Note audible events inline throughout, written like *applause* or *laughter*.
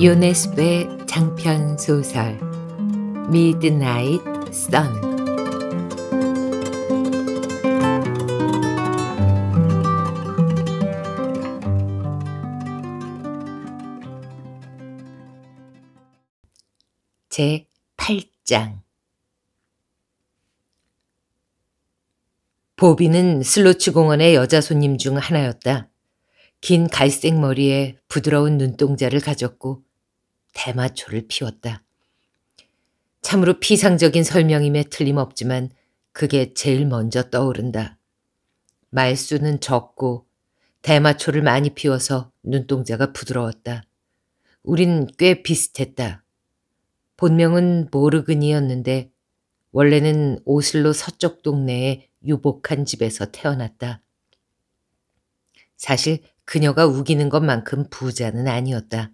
요네스의 음. 장편 소설 미드나잇 선 제 8장 보비는 슬로츠 공원의 여자 손님 중 하나였다. 긴 갈색 머리에 부드러운 눈동자를 가졌고 대마초를 피웠다. 참으로 피상적인 설명임에 틀림없지만 그게 제일 먼저 떠오른다. 말수는 적고 대마초를 많이 피워서 눈동자가 부드러웠다. 우린 꽤 비슷했다. 본명은 모르근이었는데 원래는 오슬로 서쪽 동네의 유복한 집에서 태어났다. 사실 그녀가 우기는 것만큼 부자는 아니었다.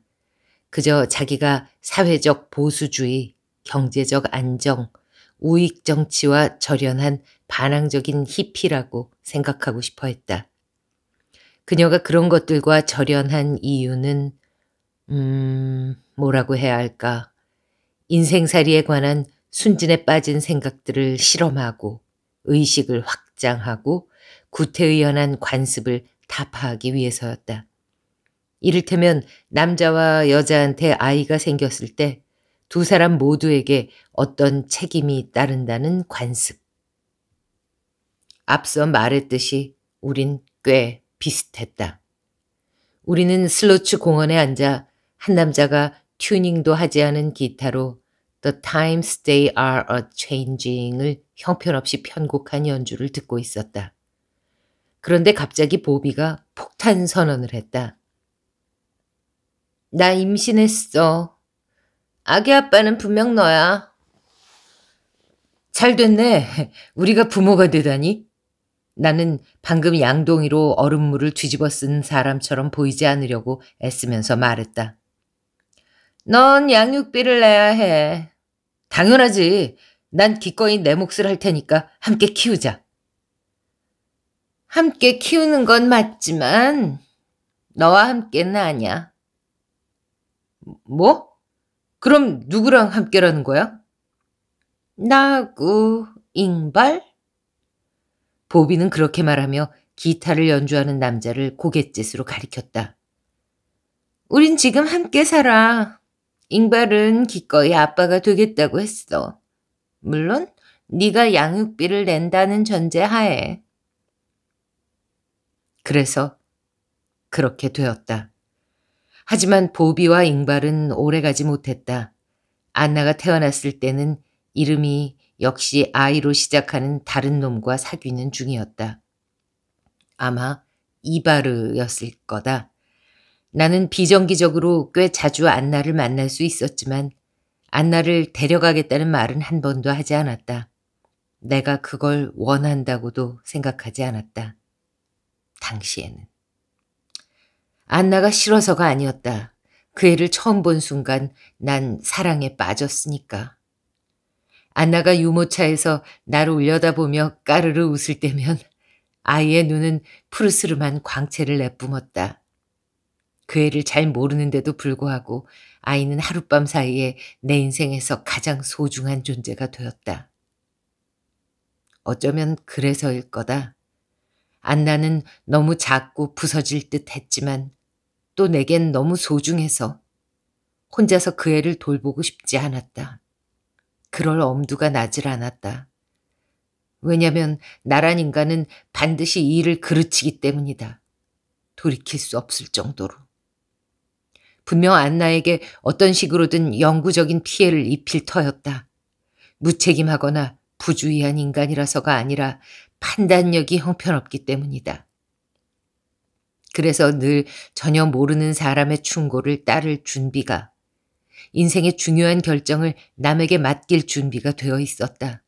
그저 자기가 사회적 보수주의, 경제적 안정, 우익 정치와 절연한 반항적인 히피라고 생각하고 싶어 했다. 그녀가 그런 것들과 절연한 이유는 음... 뭐라고 해야 할까? 인생살이에 관한 순진에 빠진 생각들을 실험하고 의식을 확장하고 구태의연한 관습을 타파하기 위해서였다. 이를테면 남자와 여자한테 아이가 생겼을 때 두 사람 모두에게 어떤 책임이 따른다는 관습. 앞서 말했듯이 우린 꽤 비슷했다. 우리는 슬로츠 공원에 앉아 한 남자가 튜닝도 하지 않은 기타로 The Times They Are a Changing을 형편없이 편곡한 연주를 듣고 있었다. 그런데 갑자기 보비가 폭탄 선언을 했다. 나 임신했어. 아기 아빠는 분명 너야. 잘 됐네. *laughs* 우리가 부모가 되다니. 나는 방금 양동이로 얼음물을 뒤집어 쓴 사람처럼 보이지 않으려고 애쓰면서 말했다. 넌 양육비를 내야 해. 당연하지. 난 기꺼이 내 몫을 할 테니까 함께 키우자. 함께 키우는 건 맞지만 너와 함께는 아니야. 뭐? 그럼 누구랑 함께라는 거야? 나구 잉발? 보비는 그렇게 말하며 기타를 연주하는 남자를 고갯짓으로 가리켰다. 우린 지금 함께 살아. 잉발은 기꺼이 아빠가 되겠다고 했어. 물론 네가 양육비를 낸다는 전제하에. 그래서 그렇게 되었다. 하지만 보비와 잉발은 오래가지 못했다. 안나가 태어났을 때는 이름이 역시 아이로 시작하는 다른 놈과 사귀는 중이었다. 아마 이바르였을 거다. 나는 비정기적으로 꽤 자주 안나를 만날 수 있었지만 안나를 데려가겠다는 말은 한 번도 하지 않았다. 내가 그걸 원한다고도 생각하지 않았다. 당시에는. 안나가 싫어서가 아니었다. 그 애를 처음 본 순간 난 사랑에 빠졌으니까. 안나가 유모차에서 나를 올려다보며 까르르 웃을 때면 아이의 눈은 푸르스름한 광채를 내뿜었다. 그 애를 잘 모르는데도 불구하고 아이는 하룻밤 사이에 내 인생에서 가장 소중한 존재가 되었다. 어쩌면 그래서일 거다. 안나는 너무 작고 부서질 듯 했지만 또 내겐 너무 소중해서 혼자서 그 애를 돌보고 싶지 않았다. 그럴 엄두가 나질 않았다. 왜냐면 나란 인간은 반드시 이 일을 그르치기 때문이다. 돌이킬 수 없을 정도로. 분명 안나에게 어떤 식으로든 영구적인 피해를 입힐 터였다. 무책임하거나 부주의한 인간이라서가 아니라 판단력이 형편없기 때문이다. 그래서 늘 전혀 모르는 사람의 충고를 따를 준비가 인생의 중요한 결정을 남에게 맡길 준비가 되어 있었다.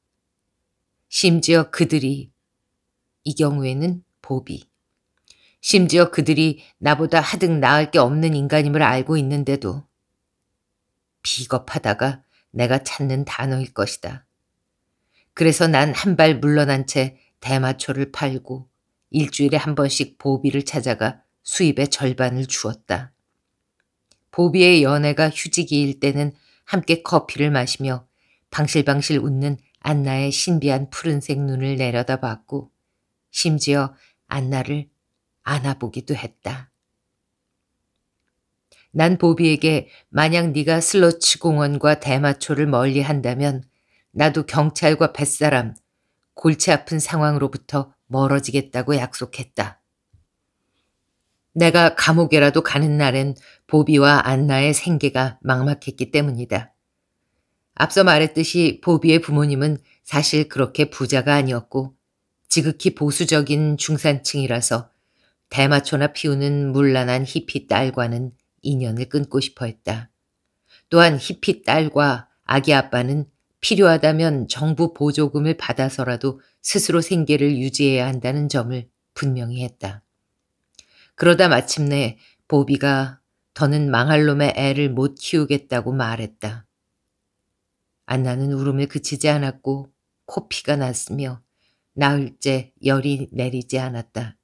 심지어 그들이 이 경우에는 보비 심지어 그들이 나보다 하등 나을 게 없는 인간임을 알고 있는데도 비겁하다가 내가 찾는 단어일 것이다. 그래서 난 한 발 물러난 채 대마초를 팔고 일주일에 한 번씩 보비를 찾아가 수입의 절반을 주었다. 보비의 연애가 휴지기일 때는 함께 커피를 마시며 방실방실 웃는 안나의 신비한 푸른색 눈을 내려다봤고 심지어 안나를 안아보기도 했다. 난 보비에게 만약 네가 슬러치 공원과 대마초를 멀리 한다면 나도 경찰과 뱃사람, 골치 아픈 상황으로부터 멀어지겠다고 약속했다. 내가 감옥에라도 가는 날엔 보비와 안나의 생계가 막막했기 때문이다. 앞서 말했듯이 보비의 부모님은 사실 그렇게 부자가 아니었고 지극히 보수적인 중산층이라서 대마초나 피우는 물란한 히피 딸과는 인연을 끊고 싶어 했다. 또한 히피 딸과 아기 아빠는 필요하다면 정부 보조금을 받아서라도 스스로 생계를 유지해야 한다는 점을 분명히 했다. 그러다 마침내 보비가 더는 망할 놈의 애를 못 키우겠다고 말했다. 안나는 울음을 그치지 않았고 코피가 났으며 나흘째 열이 내리지 않았다.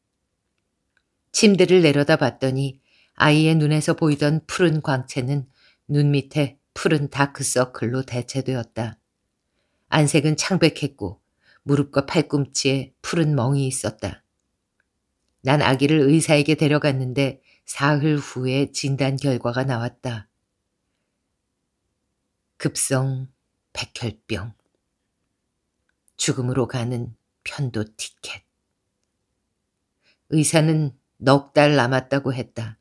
침대를 내려다 봤더니 아이의 눈에서 보이던 푸른 광채는 눈 밑에 푸른 다크서클로 대체되었다. 안색은 창백했고 무릎과 팔꿈치에 푸른 멍이 있었다. 난 아기를 의사에게 데려갔는데 사흘 후에 진단 결과가 나왔다. 급성 백혈병. 죽음으로 가는 편도 티켓. 의사는 넉 달 남았다고 했다.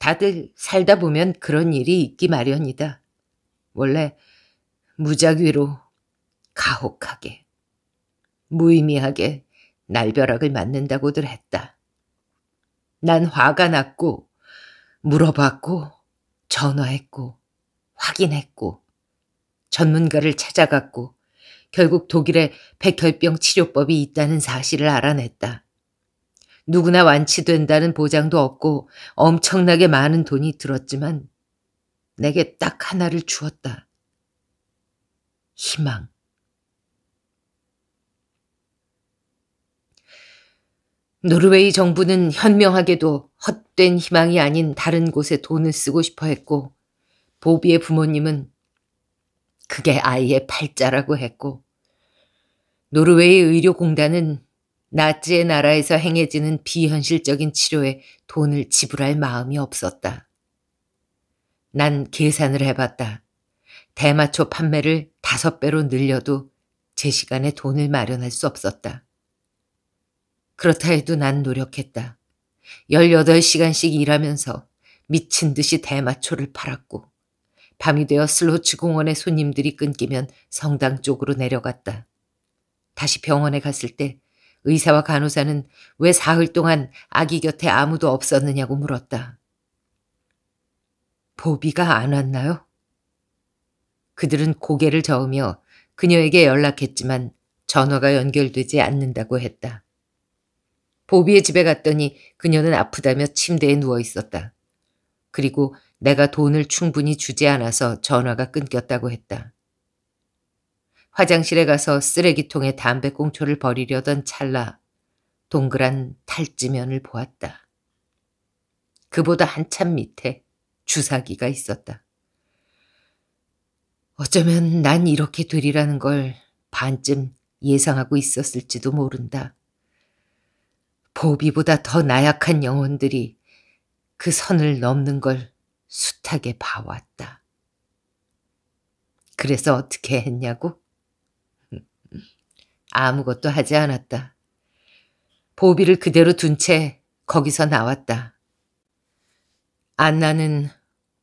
다들 살다 보면 그런 일이 있기 마련이다. 원래 무작위로 가혹하게 무의미하게 날벼락을 맞는다고들 했다. 난 화가 났고 물어봤고 전화했고 확인했고 전문가를 찾아갔고 결국 독일에 백혈병 치료법이 있다는 사실을 알아냈다. 누구나 완치된다는 보장도 없고 엄청나게 많은 돈이 들었지만 내게 딱 하나를 주었다. 희망. 노르웨이 정부는 현명하게도 헛된 희망이 아닌 다른 곳에 돈을 쓰고 싶어 했고, 보비의 부모님은 그게 아이의 팔자라고 했고, 노르웨이 의료공단은 나치의 나라에서 행해지는 비현실적인 치료에 돈을 지불할 마음이 없었다. 난 계산을 해봤다. 대마초 판매를 다섯 배로 늘려도 제 시간에 돈을 마련할 수 없었다. 그렇다 해도 난 노력했다. 18시간씩 일하면서 미친 듯이 대마초를 팔았고 밤이 되어 슬로츠 공원의 손님들이 끊기면 성당 쪽으로 내려갔다. 다시 병원에 갔을 때 의사와 간호사는 왜 사흘 동안 아기 곁에 아무도 없었느냐고 물었다. 보비가 안 왔나요? 그들은 고개를 저으며 그녀에게 연락했지만 전화가 연결되지 않는다고 했다. 보비의 집에 갔더니 그녀는 아프다며 침대에 누워 있었다. 그리고 내가 돈을 충분히 주지 않아서 전화가 끊겼다고 했다. 화장실에 가서 쓰레기통에 담배꽁초를 버리려던 찰나 동그란 탈지면을 보았다. 그보다 한참 밑에 주사기가 있었다. 어쩌면 난 이렇게 되리라는 걸 반쯤 예상하고 있었을지도 모른다. 보비보다 더 나약한 영혼들이 그 선을 넘는 걸 숱하게 봐왔다. 그래서 어떻게 했냐고? *laughs* 아무것도 하지 않았다. 보비를 그대로 둔 채 거기서 나왔다. 안나는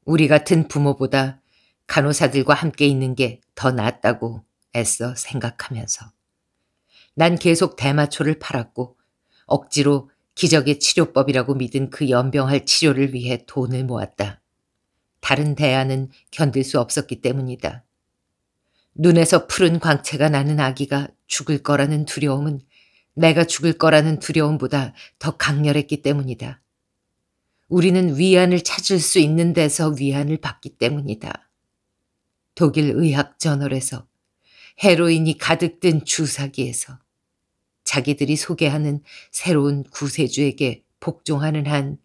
우리 같은 부모보다 간호사들과 함께 있는 게 더 낫다고 애써 생각하면서. 난 계속 대마초를 팔았고 억지로 기적의 치료법이라고 믿은 그 연병할 치료를 위해 돈을 모았다. 다른 대안은 견딜 수 없었기 때문이다. 눈에서 푸른 광채가 나는 아기가 죽을 거라는 두려움은 내가 죽을 거라는 두려움보다 더 강렬했기 때문이다. 우리는 위안을 찾을 수 있는 데서 위안을 받기 때문이다. 독일 의학 저널에서 헤로인이 가득 든 주사기에서 자기들이 소개하는 새로운 구세주에게 복종하는 한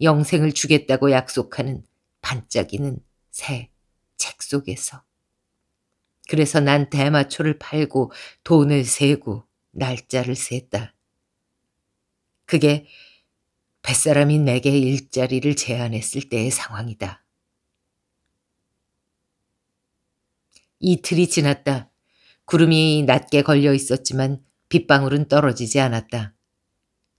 영생을 주겠다고 약속하는 반짝이는 새 책 속에서. 그래서 난 대마초를 팔고 돈을 세고 날짜를 셌다. 그게 뱃사람이 내게 일자리를 제안했을 때의 상황이다. 이틀이 지났다. 구름이 낮게 걸려 있었지만 빗방울은 떨어지지 않았다.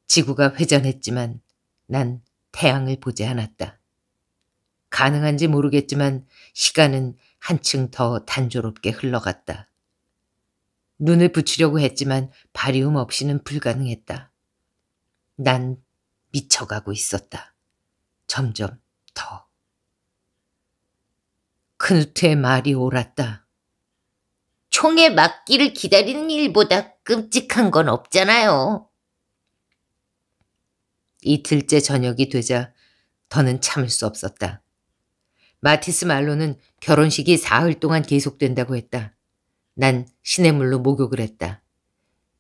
지구가 회전했지만 난 태양을 보지 않았다. 가능한지 모르겠지만 시간은 한층 더 단조롭게 흘러갔다. 눈을 붙이려고 했지만 바리움 없이는 불가능했다. 난 미쳐가고 있었다. 점점 더. 큰 후트의 말이 옳았다. 총에 맞기를 기다리는 일보다 끔찍한 건 없잖아요. 이틀째 저녁이 되자 더는 참을 수 없었다. 마티스 말로는 결혼식이 사흘 동안 계속된다고 했다. 난 시냇물로 목욕을 했다.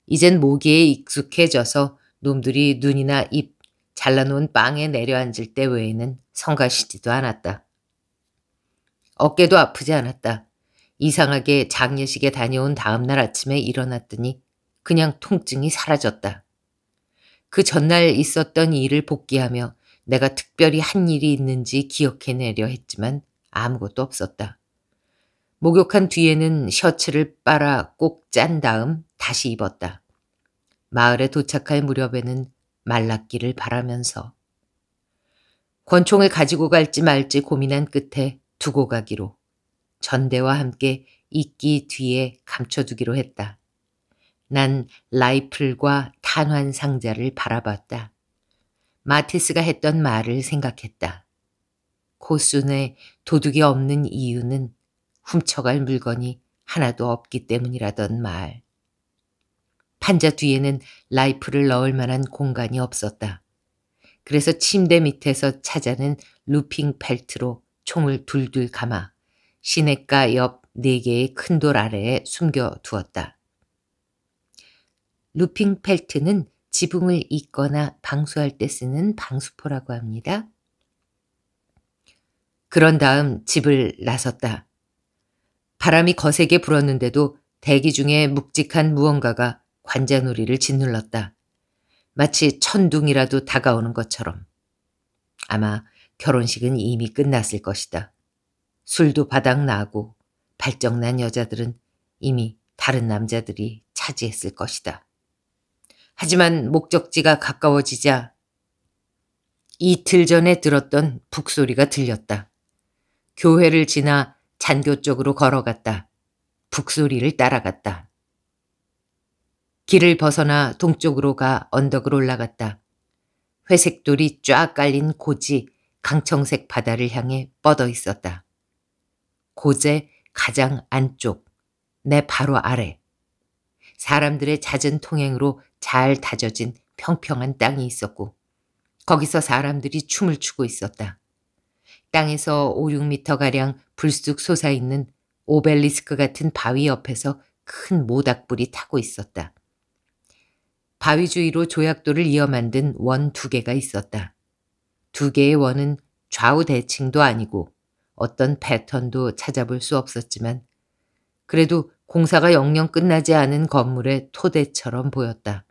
이젠 모기에 익숙해져서 놈들이 눈이나 입, 잘라놓은 빵에 내려앉을 때 외에는 성가시지도 않았다. 어깨도 아프지 않았다. 이상하게 장례식에 다녀온 다음날 아침에 일어났더니 그냥 통증이 사라졌다. 그 전날 있었던 일을 복귀하며 내가 특별히 한 일이 있는지 기억해내려 했지만 아무것도 없었다. 목욕한 뒤에는 셔츠를 빨아 꼭 짠 다음 다시 입었다. 마을에 도착할 무렵에는 말랐기를 바라면서 권총을 가지고 갈지 말지 고민한 끝에 두고 가기로 전대와 함께 이끼 뒤에 감춰두기로 했다. 난 라이플과 탄환 상자를 바라봤다. 마티스가 했던 말을 생각했다. 코순에 도둑이 없는 이유는 훔쳐갈 물건이 하나도 없기 때문이라던 말. 판자 뒤에는 라이프를 넣을 만한 공간이 없었다. 그래서 침대 밑에서 찾아낸 루핑 벨트로 총을 둘둘 감아 시냇가 옆 네 개의 큰 돌 아래에 숨겨두었다. 루핑 펠트는 지붕을 잇거나 방수할 때 쓰는 방수포라고 합니다. 그런 다음 집을 나섰다. 바람이 거세게 불었는데도 대기 중에 묵직한 무언가가 관자놀이를 짓눌렀다. 마치 천둥이라도 다가오는 것처럼. 아마 결혼식은 이미 끝났을 것이다. 술도 바닥나고 발정난 여자들은 이미 다른 남자들이 차지했을 것이다. 하지만 목적지가 가까워지자 이틀 전에 들었던 북소리가 들렸다. 교회를 지나 잔교 쪽으로 걸어갔다. 북소리를 따라갔다. 길을 벗어나 동쪽으로 가 언덕을 올라갔다. 회색 돌이 쫙 깔린 고지 강청색 바다를 향해 뻗어 있었다. 고제 가장 안쪽, 내 바로 아래. 사람들의 잦은 통행으로 잘 다져진 평평한 땅이 있었고 거기서 사람들이 춤을 추고 있었다. 땅에서 5, 6미터가량 불쑥 솟아있는 오벨리스크 같은 바위 옆에서 큰 모닥불이 타고 있었다. 바위 주위로 조약돌을 이어 만든 원 두 개가 있었다. 두 개의 원은 좌우 대칭도 아니고 어떤 패턴도 찾아볼 수 없었지만 그래도 공사가 영영 끝나지 않은 건물의 토대처럼 보였다.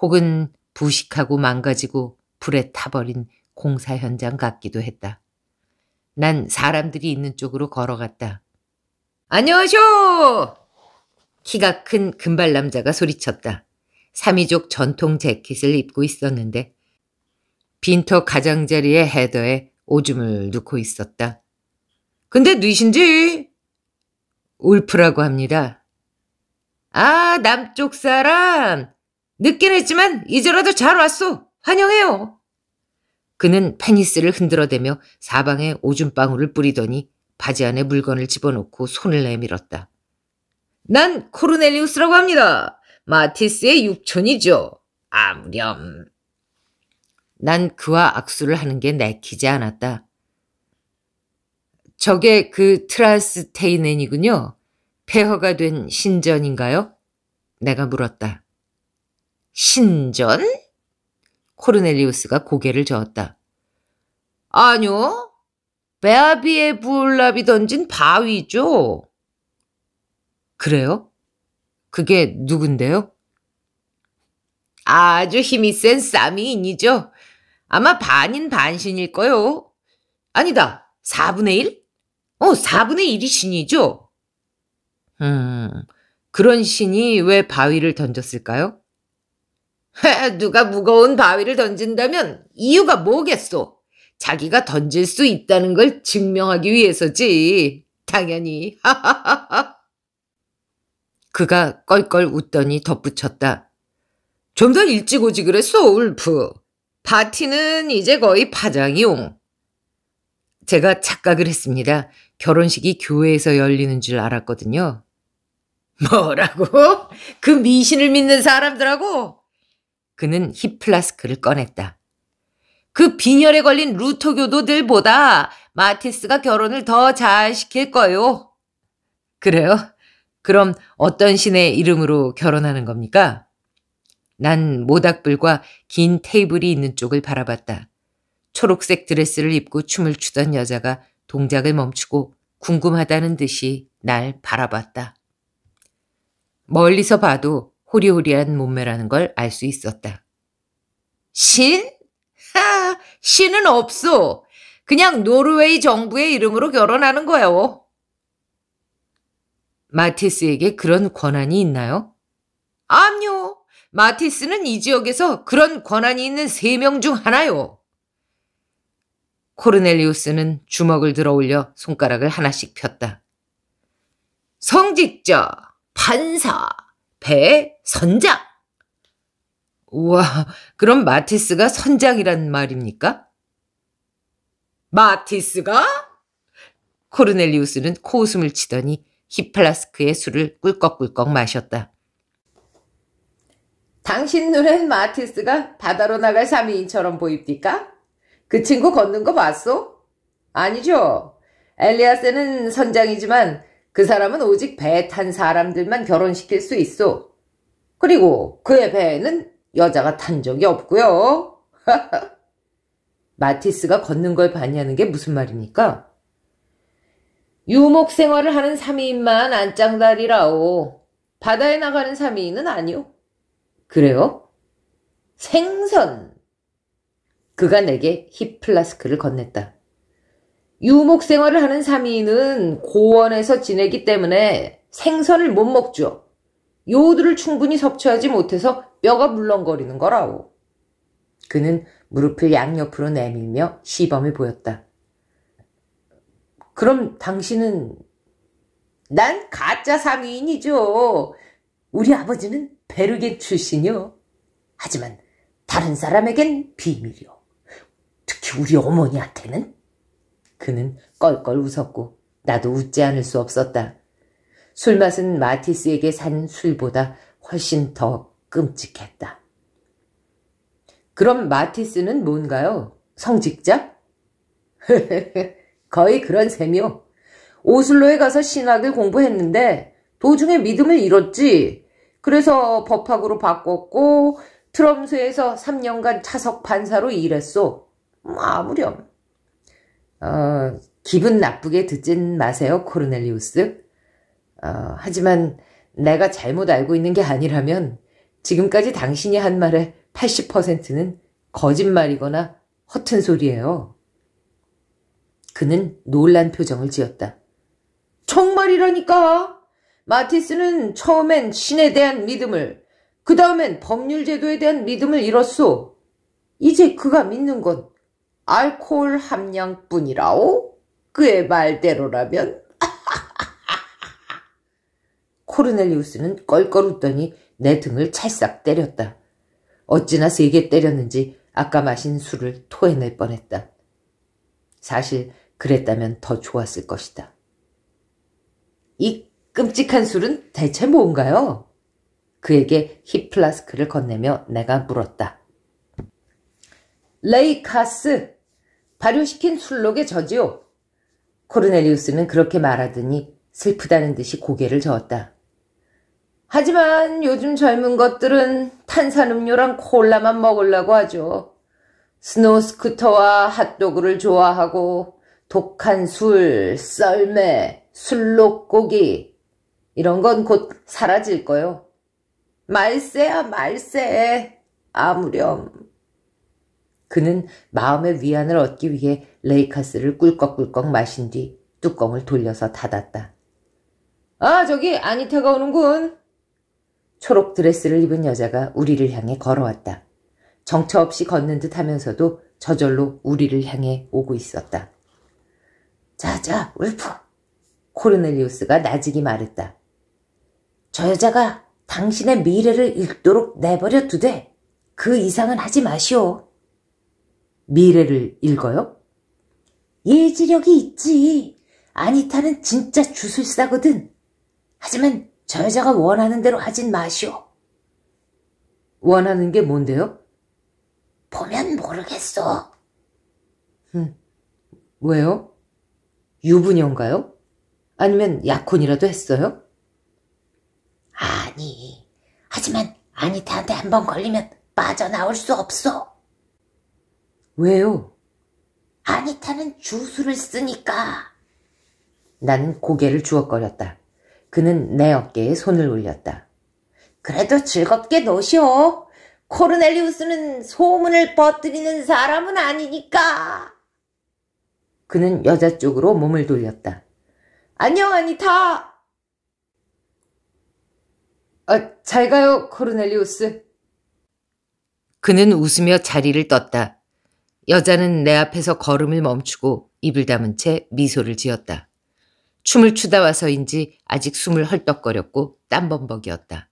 혹은 부식하고 망가지고 불에 타버린 공사 현장 같기도 했다. 난 사람들이 있는 쪽으로 걸어갔다. 안녕하쇼! 키가 큰 금발 남자가 소리쳤다. 삼이족 전통 재킷을 입고 있었는데 빈터 가장자리의 헤더에 오줌을 누고 있었다. 근데 누이신지? 울프라고 합니다. 아, 남쪽 사람! 늦긴 했지만 이제라도 잘 왔소! 환영해요! 그는 페니스를 흔들어대며 사방에 오줌방울을 뿌리더니 바지 안에 물건을 집어넣고 손을 내밀었다. 난 코르넬리우스라고 합니다. 마티스의 육촌이죠. 아무렴. 난 그와 악수를 하는 게 내키지 않았다. 저게 그트라스테이넨이군요 폐허가 된 신전인가요? 내가 물었다. 신전? 코르넬리우스가 고개를 저었다. 아니요. 베아비에 부랍이 던진 바위죠. 그래요? 그게 누군데요? 아주 힘이 센 사미인이죠. 아마 반인 반신일 거요. 아니다. 4분의 1? 어, 4분의 1이 신이죠? 음, 그런 신이 왜 바위를 던졌을까요? 누가 무거운 바위를 던진다면 이유가 뭐겠소? 자기가 던질 수 있다는 걸 증명하기 위해서지. 당연히. *laughs* 그가 껄껄 웃더니 덧붙였다. 좀 더 일찍 오지 그랬소, 울프. 파티는 이제 거의 파장이요. 제가 착각을 했습니다. 결혼식이 교회에서 열리는 줄 알았거든요. 뭐라고? 그 미신을 믿는 사람들하고? 그는 히플라스크를 꺼냈다. 그 빈혈에 걸린 루터교도들보다 마티스가 결혼을 더 잘 시킬 거요. 그래요? 그럼 어떤 신의 이름으로 결혼하는 겁니까? 난 모닥불과 긴 테이블이 있는 쪽을 바라봤다. 초록색 드레스를 입고 춤을 추던 여자가 동작을 멈추고 궁금하다는 듯이 날 바라봤다. 멀리서 봐도 호리호리한 몸매라는 걸 알 수 있었다. 신? 하, 신은 없어. 그냥 노르웨이 정부의 이름으로 결혼하는 거야 마티스에게 그런 권한이 있나요? 암요. 마티스는 이 지역에서 그런 권한이 있는 세 명 중 하나요. 코르넬리우스는 주먹을 들어 올려 손가락을 하나씩 폈다. 성직자, 판사, 배, 선장. 우와, 그럼 마티스가 선장이란 말입니까? 마티스가? 코르넬리우스는 코웃음을 치더니 히플라스크의 술을 꿀꺽꿀꺽 마셨다. 당신 눈엔 마티스가 바다로 나갈 3위인처럼 보입니까? 그 친구 걷는 거 봤소? 아니죠. 엘리아스는 선장이지만 그 사람은 오직 배 탄 사람들만 결혼시킬 수 있어. 그리고 그의 배에는 여자가 탄 적이 없고요. *laughs* 마티스가 걷는 걸반냐는게 무슨 말입니까? 유목 생활을 하는 3인만 안짱다리라오. 바다에 나가는 3인은 아니오. 그래요? 생선! 그가 내게 힙플라스크를 건넸다. 유목 생활을 하는 사미인은 고원에서 지내기 때문에 생선을 못 먹죠. 요오드를 충분히 섭취하지 못해서 뼈가 물렁거리는 거라고. 그는 무릎을 양옆으로 내밀며 시범을 보였다. 그럼 당신은 난 가짜 사미인이죠. 우리 아버지는 베르겐 출신이요. 하지만 다른 사람에겐 비밀이요. 특히 우리 어머니한테는. 그는 껄껄 웃었고 나도 웃지 않을 수 없었다. 술맛은 마티스에게 산 술보다 훨씬 더 끔찍했다. 그럼 마티스는 뭔가요? 성직자? *laughs* 거의 그런 셈이요. 오슬로에 가서 신학을 공부했는데 도중에 믿음을 잃었지 그래서 법학으로 바꿨고 트럼스에서 3년간 차석 판사로 일했소. 뭐 아무렴. 어, 기분 나쁘게 듣진 마세요, 코르넬리우스. 어, 하지만 내가 잘못 알고 있는 게 아니라면 지금까지 당신이 한 말의 80%는 거짓말이거나 허튼 소리예요. 그는 놀란 표정을 지었다. 정말이라니까! 마티스는 처음엔 신에 대한 믿음을 그 다음엔 법률 제도에 대한 믿음을 잃었소. 이제 그가 믿는 건 알코올 함량뿐이라오? 그의 말대로라면? *laughs* 코르넬리우스는 껄껄 웃더니 내 등을 찰싹 때렸다. 어찌나 세게 때렸는지 아까 마신 술을 토해낼 뻔했다. 사실 그랬다면 더 좋았을 것이다. 이 끔찍한 술은 대체 뭔가요? 그에게 힙플라스크를 건네며 내가 물었다. 레이카스! 발효시킨 술록의 저지요! 코르넬리우스는 그렇게 말하더니 슬프다는 듯이 고개를 저었다. 하지만 요즘 젊은 것들은 탄산음료랑 콜라만 먹으려고 하죠. 스노우 스쿠터와 핫도그를 좋아하고 독한 술, 썰매, 술록고기, 이런 건 곧 사라질 거요. 말세야 아, 말세 아무렴. 그는 마음의 위안을 얻기 위해 레이카스를 꿀꺽꿀꺽 마신 뒤 뚜껑을 돌려서 닫았다. 아 저기 아니태가 오는군. 초록 드레스를 입은 여자가 우리를 향해 걸어왔다. 정처 없이 걷는 듯 하면서도 저절로 우리를 향해 오고 있었다. 자자 울프 코르넬리우스가 나직이 말했다. 저 여자가 당신의 미래를 읽도록 내버려 두되 그 이상은 하지 마시오. 미래를 읽어요? 예지력이 있지. 아니타는 진짜 주술사거든. 하지만 저 여자가 원하는 대로 하진 마시오. 원하는 게 뭔데요? 보면 모르겠어. 음, 왜요? 유부녀인가요? 아니면 약혼이라도 했어요? 아니. 하지만 아니타한테 한 번 걸리면 빠져나올 수 없어. 왜요? 아니타는 주술을 쓰니까. 나는 고개를 주걱거렸다. 그는 내 어깨에 손을 올렸다. 그래도 즐겁게 노시오. 코르넬리우스는 소문을 퍼뜨리는 사람은 아니니까. 그는 여자 쪽으로 몸을 돌렸다. 안녕 아니타. 아, 잘 가요, 코르넬리우스. 그는 웃으며 자리를 떴다. 여자는 내 앞에서 걸음을 멈추고 입을 담은 채 미소를 지었다. 춤을 추다 와서인지 아직 숨을 헐떡거렸고 땀범벅이었다.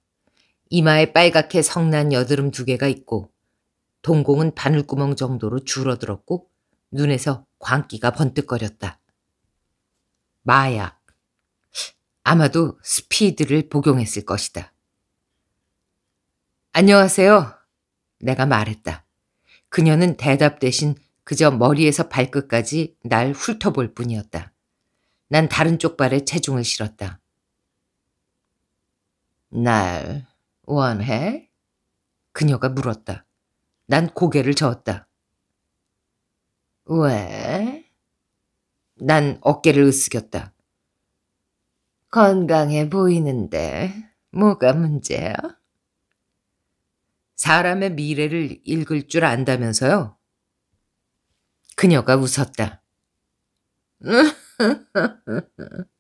이마에 빨갛게 성난 여드름 두 개가 있고 동공은 바늘구멍 정도로 줄어들었고 눈에서 광기가 번뜩거렸다. 마약. 아마도 스피드를 복용했을 것이다. 안녕하세요. 내가 말했다. 그녀는 대답 대신 그저 머리에서 발끝까지 날 훑어볼 뿐이었다. 난 다른 쪽 발에 체중을 실었다. 날 원해? 그녀가 물었다. 난 고개를 저었다. 왜? 난 어깨를 으쓱였다. 건강해 보이는데 뭐가 문제야? 사람의 미래를 읽을 줄 안다면서요? 그녀가 웃었다. *laughs*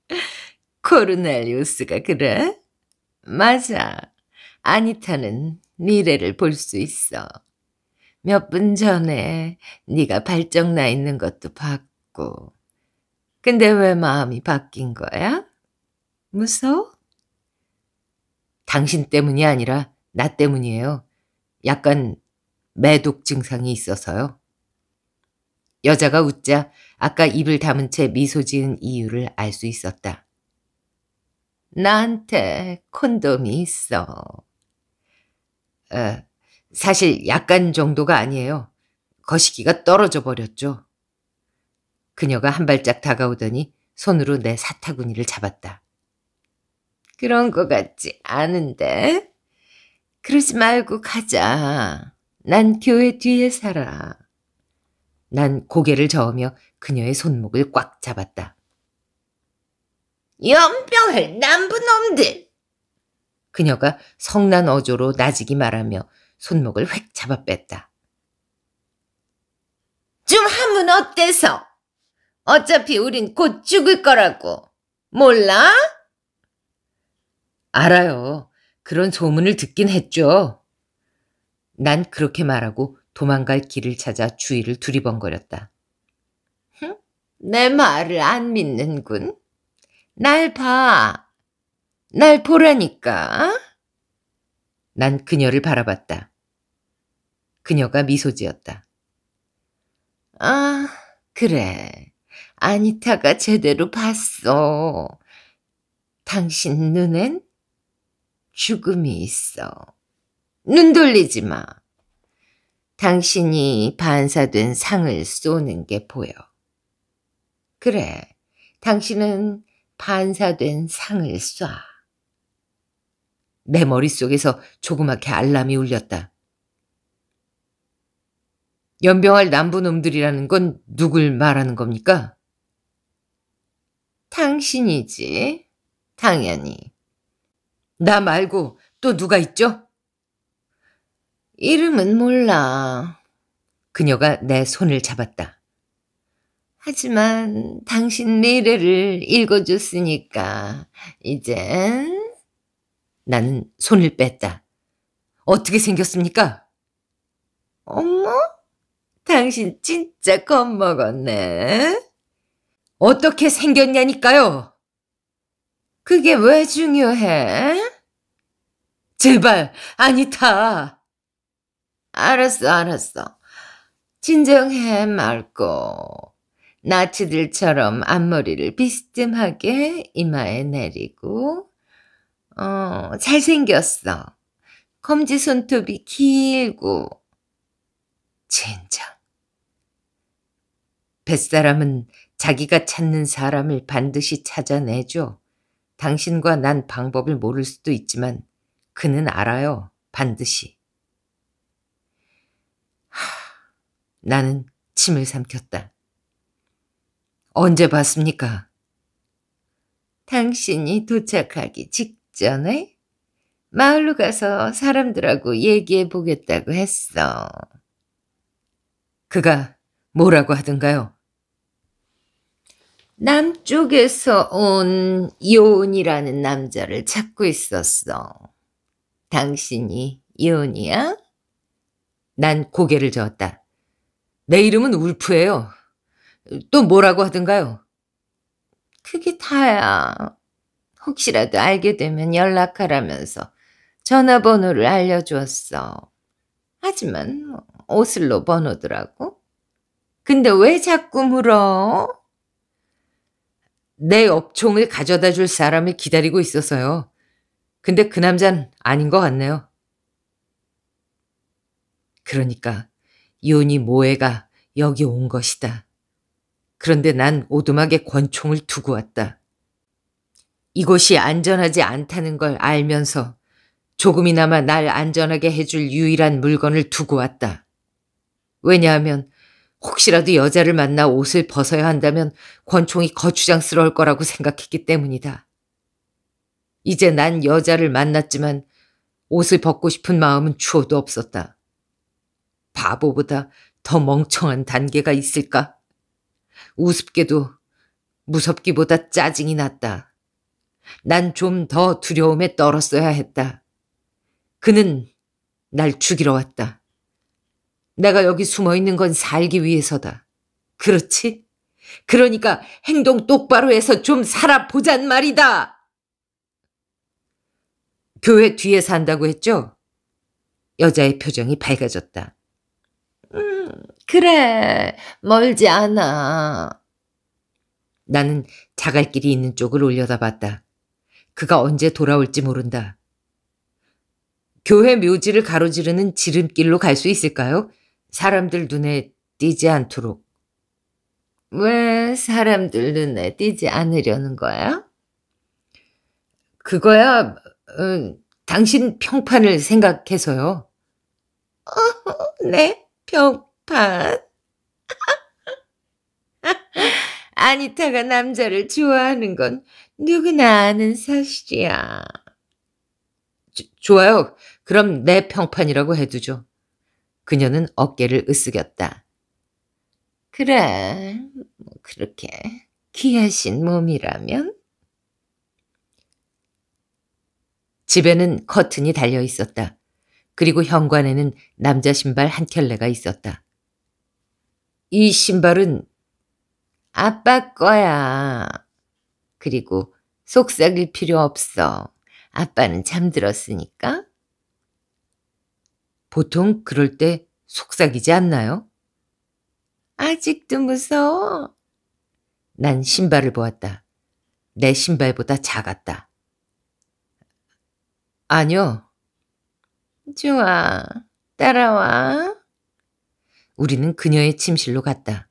코르넬리우스가 그래? 맞아. 아니타는 미래를 볼 수 있어. 몇 분 전에 네가 발정 나 있는 것도 봤고. 근데 왜 마음이 바뀐 거야? 무서워? 당신 때문이 아니라 나 때문이에요. 약간 매독 증상이 있어서요. 여자가 웃자 아까 입을 담은 채 미소 지은 이유를 알 수 있었다. 나한테 콘돔이 있어. 에, 어, 사실 약간 정도가 아니에요. 거시기가 떨어져 버렸죠. 그녀가 한 발짝 다가오더니 손으로 내 사타구니를 잡았다. 그런 것 같지 않은데? 그러지 말고 가자. 난 교회 뒤에 살아. 난 고개를 저으며 그녀의 손목을 꽉 잡았다. 연병을 남부놈들! 그녀가 성난 어조로 나지기 말하며 손목을 획 잡아 뺐다. 좀 하면 어때서? 어차피 우린 곧 죽을 거라고. 몰라? 알아요. 그런 소문을 듣긴 했죠. 난 그렇게 말하고 도망갈 길을 찾아 주위를 두리번거렸다. 흥? 내 말을 안 믿는군. 날 봐. 날 보라니까. 난 그녀를 바라봤다. 그녀가 미소 지었다. 아, 그래. 아니타가 제대로 봤어. 당신 눈엔 죽음이 있어. 눈 돌리지 마. 당신이 반사된 상을 쏘는 게 보여. 그래, 당신은 반사된 상을 쏴. 내 머릿속에서 조그맣게 알람이 울렸다. 연병할 남부놈들이라는 건 누굴 말하는 겁니까? 당신이지, 당연히. 나 말고 또 누가 있죠? 이름은 몰라. 그녀가 내 손을 잡았다. 하지만 당신 미래를 읽어줬으니까 이젠 나는 손을 뺐다. 어떻게 생겼습니까? 어머? 당신 진짜 겁먹었네. 어떻게 생겼냐니까요. 그게 왜 중요해? 제발 아니타. 알았어 알았어. 진정해 말고. 나치들처럼 앞머리를 비스듬하게 이마에 내리고 어 잘생겼어. 검지 손톱이 길고 젠장. 뱃사람은 자기가 찾는 사람을 반드시 찾아내죠. 당신과 난 방법을 모를 수도 있지만 그는 알아요. 반드시. 하, 나는 침을 삼켰다. 언제 봤습니까? 당신이 도착하기 직전에 마을로 가서 사람들하고 얘기해 보겠다고 했어. 그가 뭐라고 하던가요? 남쪽에서 온요은이라는 남자를 찾고 있었어. 당신이 이혼이야? 난 고개를 저었다. 내 이름은 울프예요. 또 뭐라고 하던가요 그게 다야. 혹시라도 알게 되면 연락하라면서 전화번호를 알려주었어. 하지만 오슬로 번호더라고. 근데 왜 자꾸 물어? 내 업총을 가져다 줄 사람을 기다리고 있어서요. 근데 그 남잔 아닌 것 같네요. 그러니까 요이 모해가 여기 온 것이다. 그런데 난 오두막에 권총을 두고 왔다. 이곳이 안전하지 않다는 걸 알면서 조금이나마 날 안전하게 해줄 유일한 물건을 두고 왔다. 왜냐하면 혹시라도 여자를 만나 옷을 벗어야 한다면 권총이 거추장스러울 거라고 생각했기 때문이다. 이제 난 여자를 만났지만 옷을 벗고 싶은 마음은 추호도 없었다. 바보보다 더 멍청한 단계가 있을까? 우습게도 무섭기보다 짜증이 났다. 난 좀 더 두려움에 떨었어야 했다. 그는 날 죽이러 왔다. 내가 여기 숨어 있는 건 살기 위해서다. 그렇지? 그러니까 행동 똑바로 해서 좀 살아보잔 말이다! 교회 뒤에 산다고 했죠? 여자의 표정이 밝아졌다. 음, 그래. 멀지 않아. 나는 자갈길이 있는 쪽을 올려다봤다. 그가 언제 돌아올지 모른다. 교회 묘지를 가로지르는 지름길로 갈 수 있을까요? 사람들 눈에 띄지 않도록. 왜 사람들 눈에 띄지 않으려는 거야? 그거야 음, 당신 평판을 생각해서요. 어, 네, 평판. *laughs* 아니타가 남자를 좋아하는 건 누구나 아는 사실이야. 조, 좋아요. 그럼 내 평판이라고 해두죠. 그녀는 어깨를 으쓱였다. 그래, 뭐 그렇게 귀하신 몸이라면? 집에는 커튼이 달려 있었다. 그리고 현관에는 남자 신발 한 켤레가 있었다. 이 신발은 아빠 거야. 그리고 속삭일 필요 없어. 아빠는 잠들었으니까. 보통 그럴 때 속삭이지 않나요? 아직도 무서워. 난 신발을 보았다. 내 신발보다 작았다. 아니요. 좋아, 따라와. 우리는 그녀의 침실로 갔다.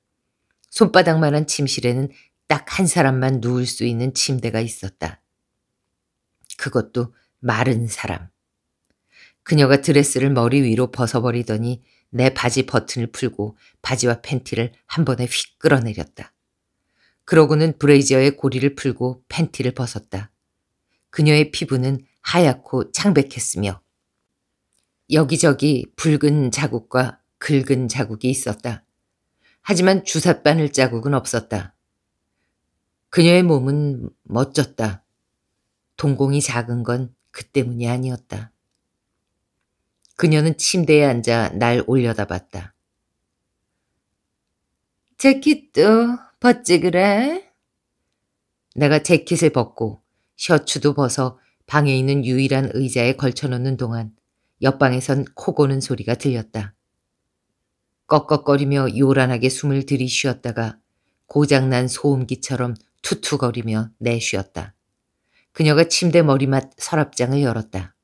손바닥만한 침실에는 딱 한 사람만 누울 수 있는 침대가 있었다. 그것도 마른 사람. 그녀가 드레스를 머리 위로 벗어버리더니 내 바지 버튼을 풀고 바지와 팬티를 한 번에 휙 끌어내렸다. 그러고는 브레이저의 고리를 풀고 팬티를 벗었다. 그녀의 피부는 하얗고 창백했으며 여기저기 붉은 자국과 긁은 자국이 있었다. 하지만 주삿바늘 자국은 없었다. 그녀의 몸은 멋졌다. 동공이 작은 건 그 때문이 아니었다. 그녀는 침대에 앉아 날 올려다봤다. 재킷도 벗지 그래? 내가 재킷을 벗고 셔츠도 벗어 방에 있는 유일한 의자에 걸쳐놓는 동안 옆방에선 코 고는 소리가 들렸다. 꺽꺽거리며 요란하게 숨을 들이쉬었다가 고장난 소음기처럼 투투거리며 내쉬었다. 그녀가 침대 머리맡 서랍장을 열었다.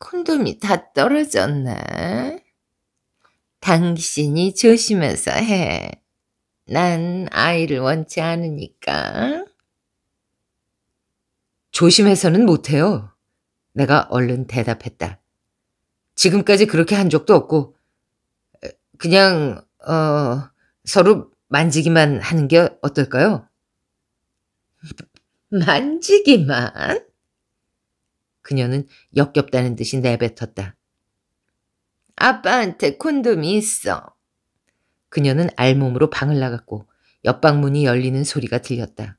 콘돔이 다 떨어졌네. 당신이 조심해서 해. 난 아이를 원치 않으니까. 조심해서는 못해요. 내가 얼른 대답했다. 지금까지 그렇게 한 적도 없고, 그냥, 어, 서로 만지기만 하는 게 어떨까요? *laughs* 만지기만? 그녀는 역겹다는 듯이 내뱉었다. 아빠한테 콘돔이 있어. 그녀는 알몸으로 방을 나갔고 옆방 문이 열리는 소리가 들렸다.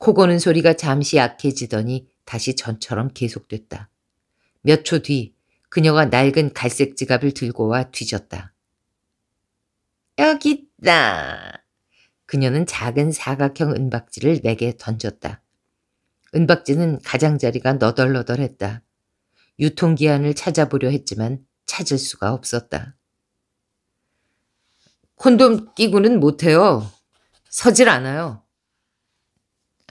코 고는 소리가 잠시 약해지더니 다시 전처럼 계속됐다. 몇 초 뒤 그녀가 낡은 갈색 지갑을 들고 와 뒤졌다. 여기 있다. 그녀는 작은 사각형 은박지를 내게 던졌다. 은박지는 가장자리가 너덜너덜했다. 유통기한을 찾아보려 했지만 찾을 수가 없었다. 콘돔 끼고는 못해요. 서질 않아요.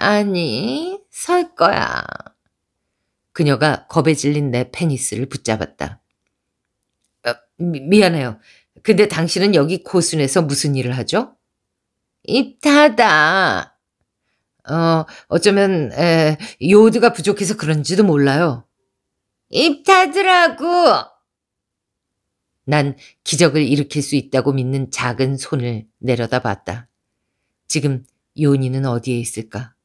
아니, 설 거야. 그녀가 겁에 질린 내 페니스를 붙잡았다. 아, 미, 미안해요. 근데 당신은 여기 고순에서 무슨 일을 하죠? 입 닫아. 어, 어쩌면 에, 요오드가 부족해서 그런지도 몰라요. 입 닫으라고. 난 기적을 일으킬 수 있다고 믿는 작은 손을 내려다봤다. 지금 요니는 어디에 있을까?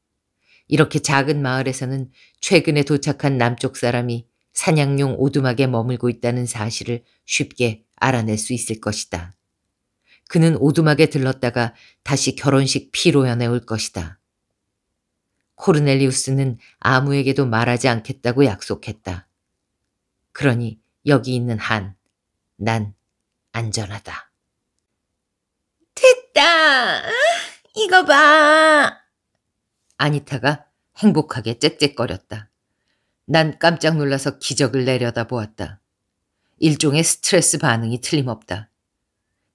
이렇게 작은 마을에서는 최근에 도착한 남쪽 사람이 사냥용 오두막에 머물고 있다는 사실을 쉽게 알아낼 수 있을 것이다. 그는 오두막에 들렀다가 다시 결혼식 피로연에 올 것이다. 코르넬리우스는 아무에게도 말하지 않겠다고 약속했다. 그러니 여기 있는 한, 난 안전하다. 됐다! 이거 봐! 아니타가 행복하게 짹짹거렸다. 난 깜짝 놀라서 기적을 내려다보았다. 일종의 스트레스 반응이 틀림없다.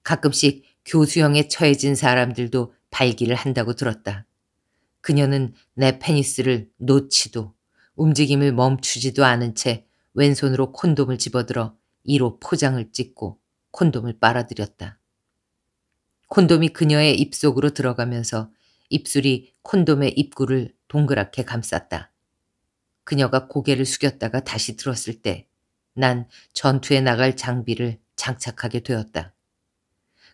가끔씩 교수형에 처해진 사람들도 발기를 한다고 들었다. 그녀는 내 페니스를 놓지도 움직임을 멈추지도 않은 채 왼손으로 콘돔을 집어들어 이로 포장을 찍고 콘돔을 빨아들였다. 콘돔이 그녀의 입속으로 들어가면서 입술이 콘돔의 입구를 동그랗게 감쌌다. 그녀가 고개를 숙였다가 다시 들었을 때 난 전투에 나갈 장비를 장착하게 되었다.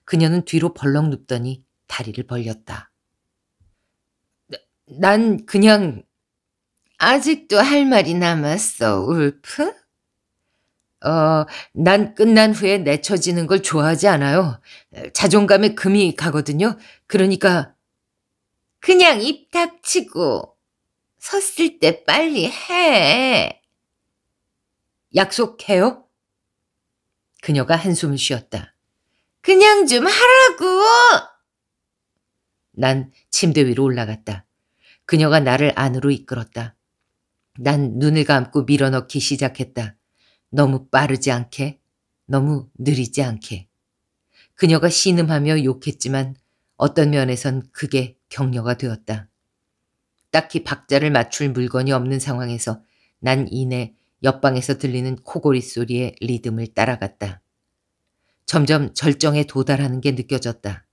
그녀는 뒤로 벌렁 눕더니 다리를 벌렸다. 난 그냥 아직도 할 말이 남았어, 울프? 어, 난 끝난 후에 내쳐지는 걸 좋아하지 않아요. 자존감에 금이 가거든요. 그러니까 그냥 입 닥치고 섰을 때 빨리 해. 약속해요? 그녀가 한숨을 쉬었다. 그냥 좀 하라고! 난 침대 위로 올라갔다. 그녀가 나를 안으로 이끌었다. 난 눈을 감고 밀어넣기 시작했다. 너무 빠르지 않게, 너무 느리지 않게. 그녀가 신음하며 욕했지만 어떤 면에선 그게 격려가 되었다. 딱히 박자를 맞출 물건이 없는 상황에서 난 이내 옆방에서 들리는 코골이 소리의 리듬을 따라갔다. 점점 절정에 도달하는 게 느껴졌다.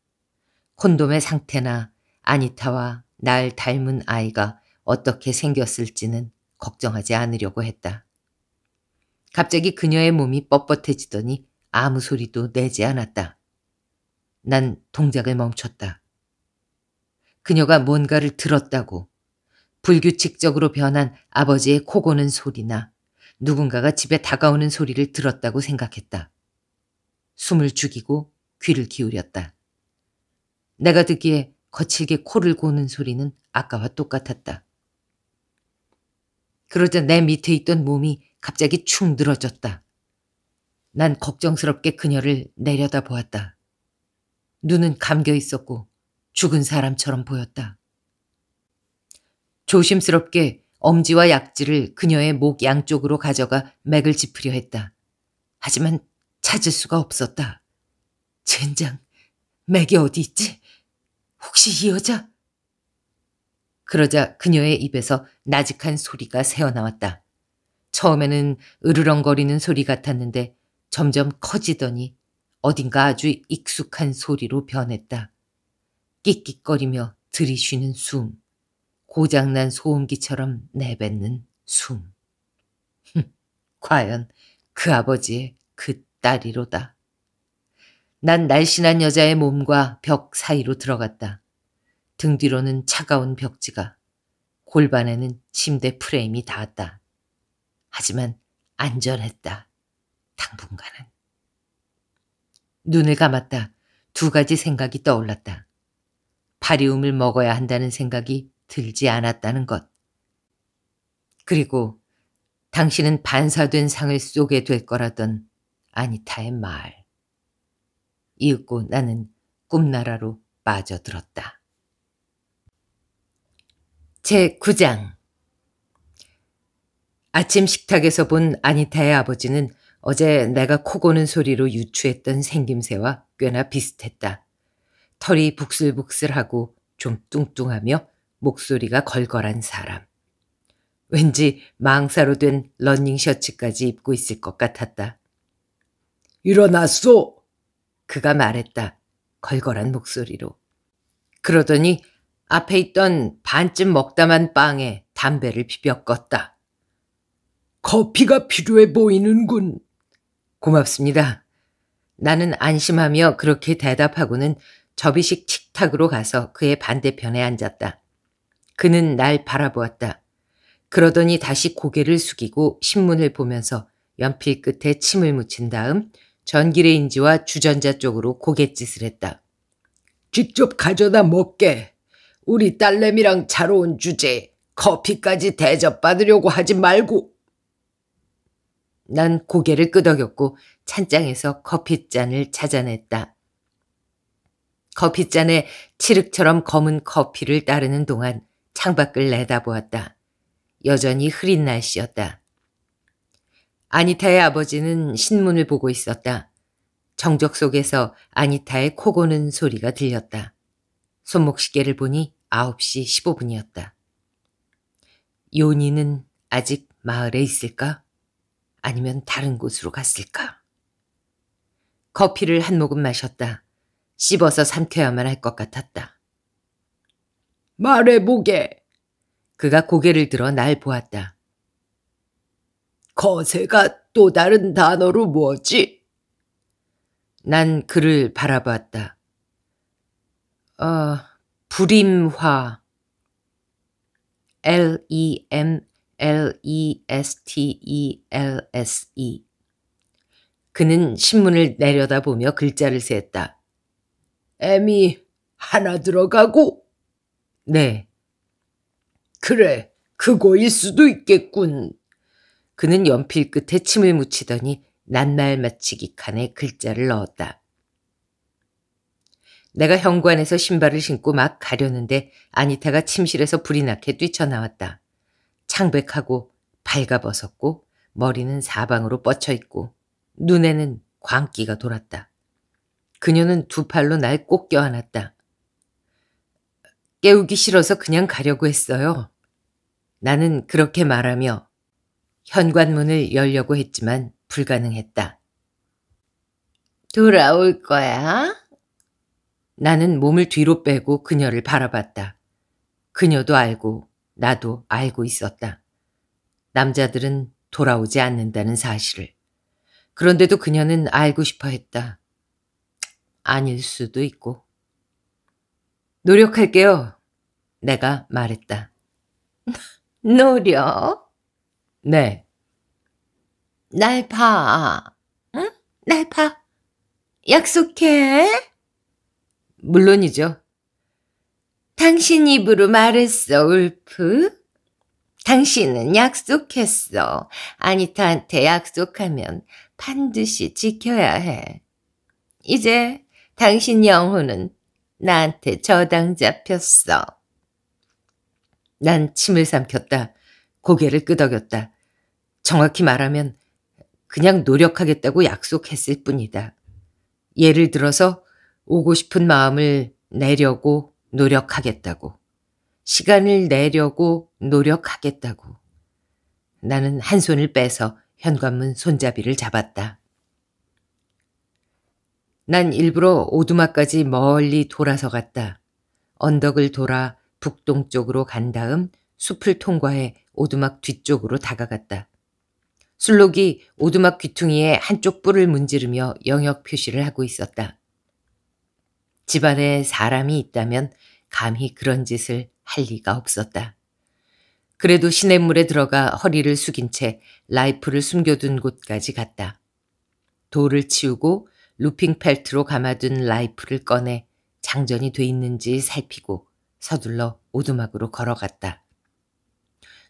콘돔의 상태나 아니타와 날 닮은 아이가 어떻게 생겼을지는 걱정하지 않으려고 했다. 갑자기 그녀의 몸이 뻣뻣해지더니 아무 소리도 내지 않았다. 난 동작을 멈췄다. 그녀가 뭔가를 들었다고. 불규칙적으로 변한 아버지의 코고는 소리나 누군가가 집에 다가오는 소리를 들었다고 생각했다. 숨을 죽이고 귀를 기울였다. 내가 듣기에 거칠게 코를 고는 소리는 아까와 똑같았다. 그러자 내 밑에 있던 몸이 갑자기 축 늘어졌다. 난 걱정스럽게 그녀를 내려다보았다. 눈은 감겨 있었고 죽은 사람처럼 보였다. 조심스럽게 엄지와 약지를 그녀의 목 양쪽으로 가져가 맥을 짚으려 했다. 하지만 찾을 수가 없었다. 젠장, 맥이 어디 있지? 혹시 이 여자? 그러자 그녀의 입에서 나직한 소리가 새어나왔다. 처음에는 으르렁거리는 소리 같았는데 점점 커지더니 어딘가 아주 익숙한 소리로 변했다. 끽끽거리며 들이쉬는 숨, 고장난 소음기처럼 내뱉는 숨. 과연 그 아버지의 그 딸이로다. 난 날씬한 여자의 몸과 벽 사이로 들어갔다. 등 뒤로는 차가운 벽지가, 골반에는 침대 프레임이 닿았다. 하지만 안전했다. 당분간은. 눈을 감았다. 두 가지 생각이 떠올랐다. 파리움을 먹어야 한다는 생각이 들지 않았다는 것. 그리고 당신은 반사된 상을 쏘게 될 거라던 아니타의 말. 이윽고 나는 꿈나라로 빠져들었다. 제 9장 아침 식탁에서 본 아니타의 아버지는 어제 내가 코 고는 소리로 유추했던 생김새와 꽤나 비슷했다. 털이 북슬북슬하고 좀 뚱뚱하며 목소리가 걸걸한 사람. 왠지 망사로 된 러닝 셔츠까지 입고 있을 것 같았다. 일어났소! 그가 말했다. 걸걸한 목소리로. 그러더니 앞에 있던 반쯤 먹다만 빵에 담배를 비벼 껐다. 커피가 필요해 보이는군. 고맙습니다. 나는 안심하며 그렇게 대답하고는 접이식 식탁으로 가서 그의 반대편에 앉았다. 그는 날 바라보았다. 그러더니 다시 고개를 숙이고 신문을 보면서 연필 끝에 침을 묻힌 다음 전기레인지와 주전자 쪽으로 고갯짓을 했다. 직접 가져다 먹게. 우리 딸내미랑 잘운주제 커피까지 대접받으려고 하지 말고. 난 고개를 끄덕였고 찬장에서 커피잔을 찾아냈다. 커피잔에 칠흑처럼 검은 커피를 따르는 동안 창밖을 내다보았다. 여전히 흐린 날씨였다. 아니타의 아버지는 신문을 보고 있었다. 정적 속에서 아니타의 코 고는 소리가 들렸다. 손목시계를 보니 9시 15분이었다. 요니는 아직 마을에 있을까? 아니면 다른 곳으로 갔을까? 커피를 한 모금 마셨다. 씹어서 삼켜야만 할 것 같았다. 말해보게. 그가 고개를 들어 날 보았다. 거세가 또 다른 단어로 뭐지? 난 그를 바라봤다. 어, 불임화. L-E-M-L-E-S-T-E-L-S-E. -E e, e, -E. 그는 신문을 내려다보며 글자를 셌다. 애미 하나 들어가고? 네. 그래, 그거일 수도 있겠군. 그는 연필 끝에 침을 묻히더니 낱말 맞치기 칸에 글자를 넣었다. 내가 현관에서 신발을 신고 막 가려는데 아니타가 침실에서 불이 나게 뛰쳐나왔다. 창백하고 발가벗었고 머리는 사방으로 뻗쳐있고 눈에는 광기가 돌았다. 그녀는 두 팔로 날 꼭 껴안았다. 깨우기 싫어서 그냥 가려고 했어요. 나는 그렇게 말하며 현관문을 열려고 했지만 불가능했다. 돌아올 거야? 나는 몸을 뒤로 빼고 그녀를 바라봤다. 그녀도 알고 나도 알고 있었다. 남자들은 돌아오지 않는다는 사실을. 그런데도 그녀는 알고 싶어 했다. 아닐 수도 있고. 노력할게요. 내가 말했다. *laughs* 노력? 네. 날 봐. 응? 날 봐. 약속해? 물론이죠. 당신 입으로 말했어, 울프. 당신은 약속했어. 아니타한테 약속하면 반드시 지켜야 해. 이제 당신 영혼은 나한테 저당 잡혔어. 난 침을 삼켰다. 고개를 끄덕였다. 정확히 말하면 그냥 노력하겠다고 약속했을 뿐이다. 예를 들어서 오고 싶은 마음을 내려고 노력하겠다고. 시간을 내려고 노력하겠다고. 나는 한 손을 빼서 현관문 손잡이를 잡았다. 난 일부러 오두막까지 멀리 돌아서 갔다. 언덕을 돌아 북동쪽으로 간 다음 숲을 통과해 오두막 뒤쪽으로 다가갔다. 술록이 오두막 귀퉁이에 한쪽 뿔을 문지르며 영역 표시를 하고 있었다. 집안에 사람이 있다면 감히 그런 짓을 할 리가 없었다. 그래도 시냇물에 들어가 허리를 숙인 채 라이프를 숨겨둔 곳까지 갔다. 돌을 치우고 루핑 펠트로 감아둔 라이프를 꺼내 장전이 돼 있는지 살피고 서둘러 오두막으로 걸어갔다.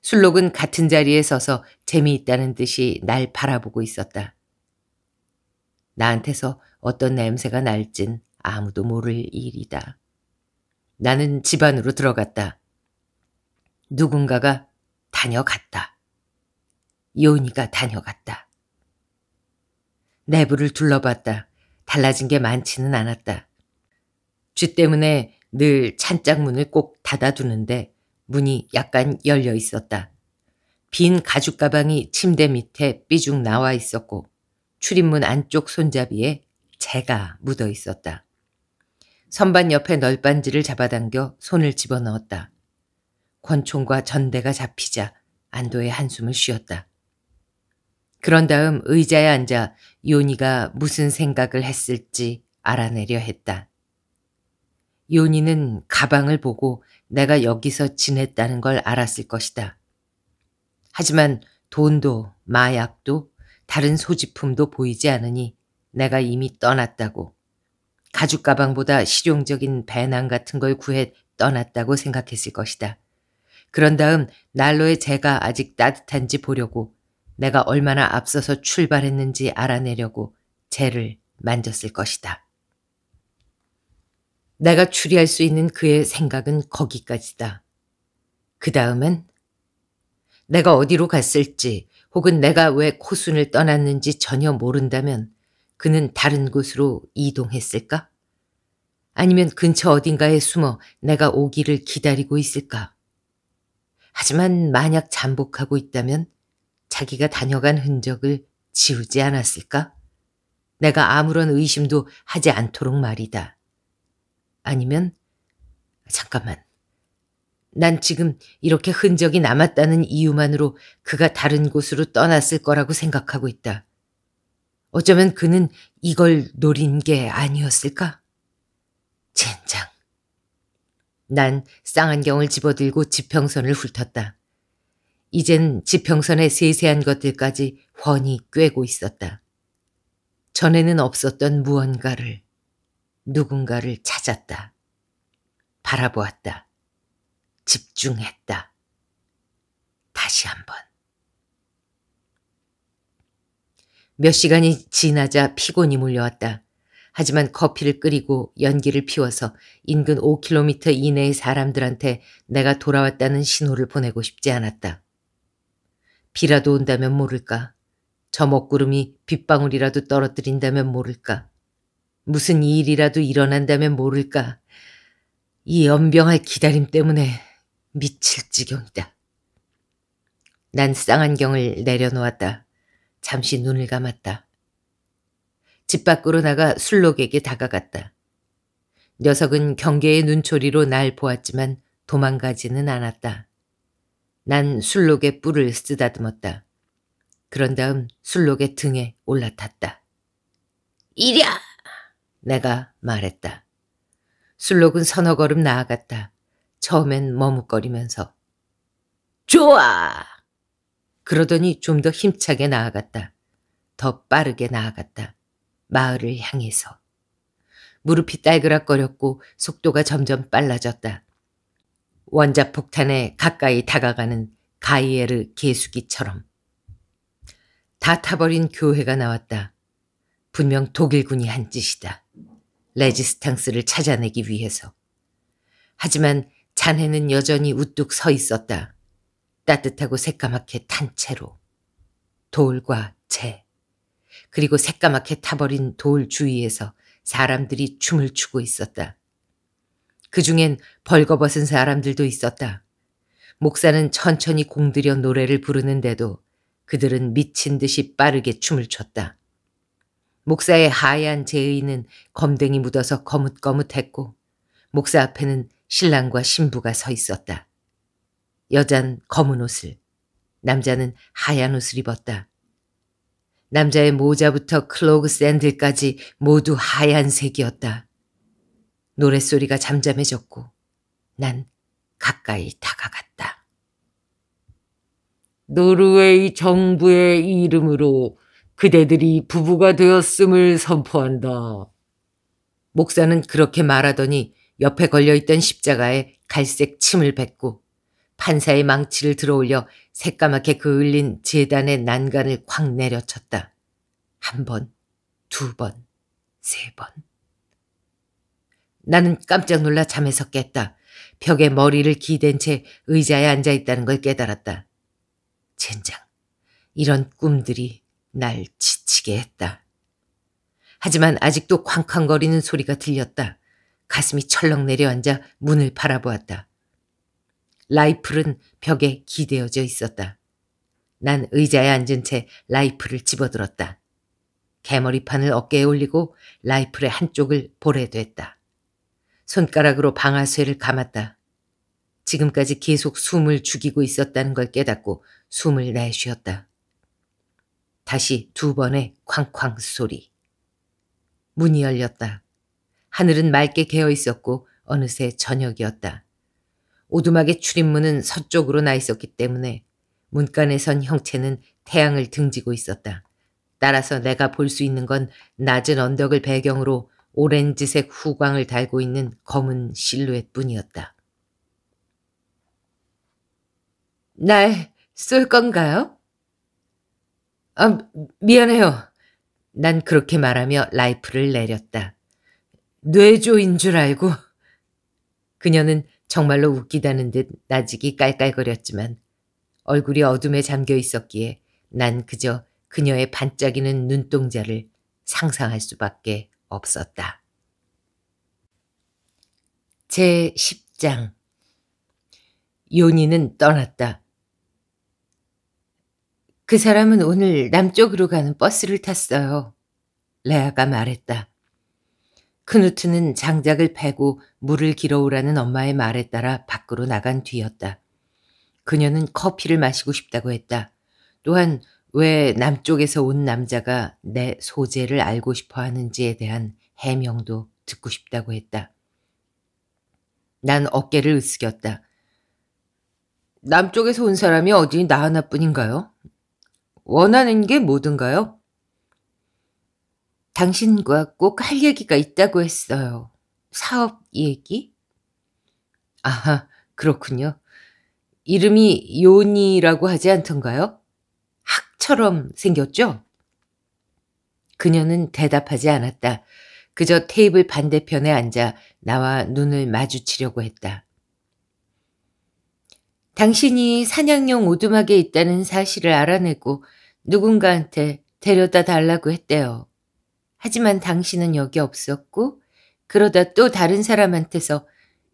술록은 같은 자리에 서서 재미있다는 듯이 날 바라보고 있었다. 나한테서 어떤 냄새가 날진 아무도 모를 일이다. 나는 집 안으로 들어갔다. 누군가가 다녀갔다. 요니가 다녀갔다. 내부를 둘러봤다. 달라진 게 많지는 않았다. 쥐 때문에 늘 찬짝문을 꼭 닫아두는데 문이 약간 열려 있었다. 빈 가죽 가방이 침대 밑에 삐죽 나와 있었고 출입문 안쪽 손잡이에 재가 묻어 있었다. 선반 옆에 널빤지를 잡아당겨 손을 집어넣었다. 권총과 전대가 잡히자 안도의 한숨을 쉬었다. 그런 다음 의자에 앉아 요니가 무슨 생각을 했을지 알아내려 했다. 요니는 가방을 보고 내가 여기서 지냈다는 걸 알았을 것이다. 하지만 돈도 마약도 다른 소지품도 보이지 않으니 내가 이미 떠났다고 가죽 가방보다 실용적인 배낭 같은 걸 구해 떠났다고 생각했을 것이다. 그런 다음 난로에 제가 아직 따뜻한지 보려고 내가 얼마나 앞서서 출발했는지 알아내려고 쟤를 만졌을 것이다. 내가 추리할 수 있는 그의 생각은 거기까지다. 그 다음엔 내가 어디로 갔을지 혹은 내가 왜 코순을 떠났는지 전혀 모른다면 그는 다른 곳으로 이동했을까? 아니면 근처 어딘가에 숨어 내가 오기를 기다리고 있을까? 하지만 만약 잠복하고 있다면 자기가 다녀간 흔적을 지우지 않았을까? 내가 아무런 의심도 하지 않도록 말이다. 아니면, 잠깐만. 난 지금 이렇게 흔적이 남았다는 이유만으로 그가 다른 곳으로 떠났을 거라고 생각하고 있다. 어쩌면 그는 이걸 노린 게 아니었을까? 젠장. 난 쌍안경을 집어들고 지평선을 훑었다. 이젠 지평선의 세세한 것들까지 훤히 꿰고 있었다. 전에는 없었던 무언가를, 누군가를 찾았다. 바라보았다. 집중했다. 다시 한번. 몇 시간이 지나자 피곤이 몰려왔다. 하지만 커피를 끓이고 연기를 피워서 인근 5km 이내의 사람들한테 내가 돌아왔다는 신호를 보내고 싶지 않았다. 비라도 온다면 모를까. 저 먹구름이 빗방울이라도 떨어뜨린다면 모를까. 무슨 일이라도 일어난다면 모를까. 이 연병할 기다림 때문에 미칠 지경이다. 난 쌍안경을 내려놓았다. 잠시 눈을 감았다. 집 밖으로 나가 술록에게 다가갔다. 녀석은 경계의 눈초리로 날 보았지만 도망가지는 않았다. 난 술록의 뿔을 쓰다듬었다. 그런 다음 술록의 등에 올라탔다. 이랴! 내가 말했다. 술록은 서너 걸음 나아갔다. 처음엔 머뭇거리면서. 좋아! 그러더니 좀 더 힘차게 나아갔다. 더 빠르게 나아갔다. 마을을 향해서. 무릎이 딸그락거렸고 속도가 점점 빨라졌다. 원자폭탄에 가까이 다가가는 가이에르 계수기처럼다 타버린 교회가 나왔다. 분명 독일군이 한 짓이다. 레지스탕스를 찾아내기 위해서. 하지만 잔해는 여전히 우뚝 서 있었다. 따뜻하고 새까맣게 탄 채로. 돌과 채. 그리고 새까맣게 타버린 돌 주위에서 사람들이 춤을 추고 있었다. 그 중엔 벌거벗은 사람들도 있었다. 목사는 천천히 공들여 노래를 부르는데도 그들은 미친 듯이 빠르게 춤을 췄다. 목사의 하얀 제의는 검댕이 묻어서 거뭇거뭇했고 목사 앞에는 신랑과 신부가 서 있었다. 여잔 검은 옷을, 남자는 하얀 옷을 입었다. 남자의 모자부터 클로그 샌들까지 모두 하얀색이었다. 노랫소리가 잠잠해졌고 난 가까이 다가갔다. 노르웨이 정부의 이름으로 그대들이 부부가 되었음을 선포한다. 목사는 그렇게 말하더니 옆에 걸려있던 십자가에 갈색 침을 뱉고 판사의 망치를 들어올려 새까맣게 그을린 재단의 난간을 쾅 내려쳤다. 한 번, 두 번, 세 번. 나는 깜짝 놀라 잠에서 깼다. 벽에 머리를 기댄 채 의자에 앉아 있다는 걸 깨달았다. 젠장, 이런 꿈들이 날 지치게 했다. 하지만 아직도 쾅쾅거리는 소리가 들렸다. 가슴이 철렁 내려앉아 문을 바라보았다. 라이플은 벽에 기대어져 있었다. 난 의자에 앉은 채 라이플을 집어들었다. 개머리판을 어깨에 올리고 라이플의 한쪽을 볼에 댔다. 손가락으로 방아쇠를 감았다. 지금까지 계속 숨을 죽이고 있었다는 걸 깨닫고 숨을 내쉬었다. 다시 두 번의 쾅쾅 소리. 문이 열렸다. 하늘은 맑게 개어 있었고 어느새 저녁이었다. 오두막의 출입문은 서쪽으로 나 있었기 때문에 문간에선 형체는 태양을 등지고 있었다. 따라서 내가 볼 수 있는 건 낮은 언덕을 배경으로 오렌지색 후광을 달고 있는 검은 실루엣뿐이었다. 날 쏠 건가요? 아, 미안해요. 난 그렇게 말하며 라이프를 내렸다. 뇌조인 줄 알고. 그녀는 정말로 웃기다는 듯 나직이 깔깔거렸지만 얼굴이 어둠에 잠겨 있었기에 난 그저 그녀의 반짝이는 눈동자를 상상할 수밖에 없었다. 제10장 요니는 떠났다. 그 사람은 오늘 남쪽으로 가는 버스를 탔어요. 레아가 말했다. 크누트는 장작을 패고 물을 길어오라는 엄마의 말에 따라 밖으로 나간 뒤였다. 그녀는 커피를 마시고 싶다고 했다. 또한 왜 남쪽에서 온 남자가 내 소재를 알고 싶어 하는지에 대한 해명도 듣고 싶다고 했다. 난 어깨를 으스겼다 남쪽에서 온 사람이 어디 나 하나뿐인가요? 원하는 게 뭐든가요? 당신과 꼭 할 얘기가 있다고 했어요. 사업 얘기? 아하, 그렇군요. 이름이 요니라고 하지 않던가요? 컵처럼 생겼죠? 그녀는 대답하지 않았다. 그저 테이블 반대편에 앉아 나와 눈을 마주치려고 했다. 당신이 사냥용 오두막에 있다는 사실을 알아내고 누군가한테 데려다 달라고 했대요. 하지만 당신은 여기 없었고 그러다 또 다른 사람한테서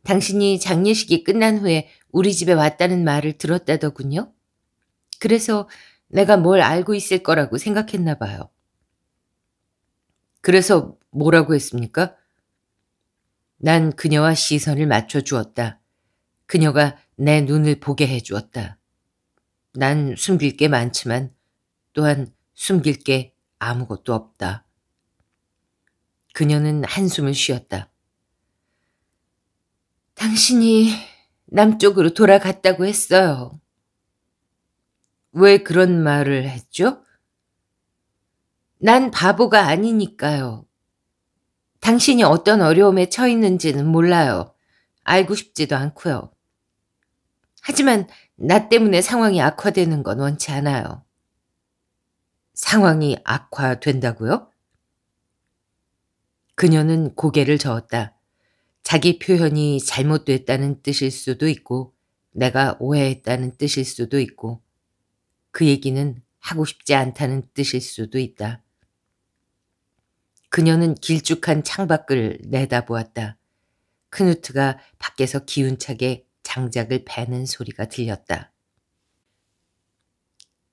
당신이 장례식이 끝난 후에 우리 집에 왔다는 말을 들었다더군요. 그래서 내가 뭘 알고 있을 거라고 생각했나 봐요. 그래서 뭐라고 했습니까? 난 그녀와 시선을 맞춰 주었다. 그녀가 내 눈을 보게 해 주었다. 난 숨길 게 많지만 또한 숨길 게 아무것도 없다. 그녀는 한숨을 쉬었다. 당신이 남쪽으로 돌아갔다고 했어요. 왜 그런 말을 했죠? 난 바보가 아니니까요. 당신이 어떤 어려움에 처했는지는 몰라요. 알고 싶지도 않고요. 하지만 나 때문에 상황이 악화되는 건 원치 않아요. 상황이 악화된다고요? 그녀는 고개를 저었다. 자기 표현이 잘못됐다는 뜻일 수도 있고 내가 오해했다는 뜻일 수도 있고 그 얘기는 하고 싶지 않다는 뜻일 수도 있다. 그녀는 길쭉한 창밖을 내다보았다. 크누트가 밖에서 기운차게 장작을 베는 소리가 들렸다.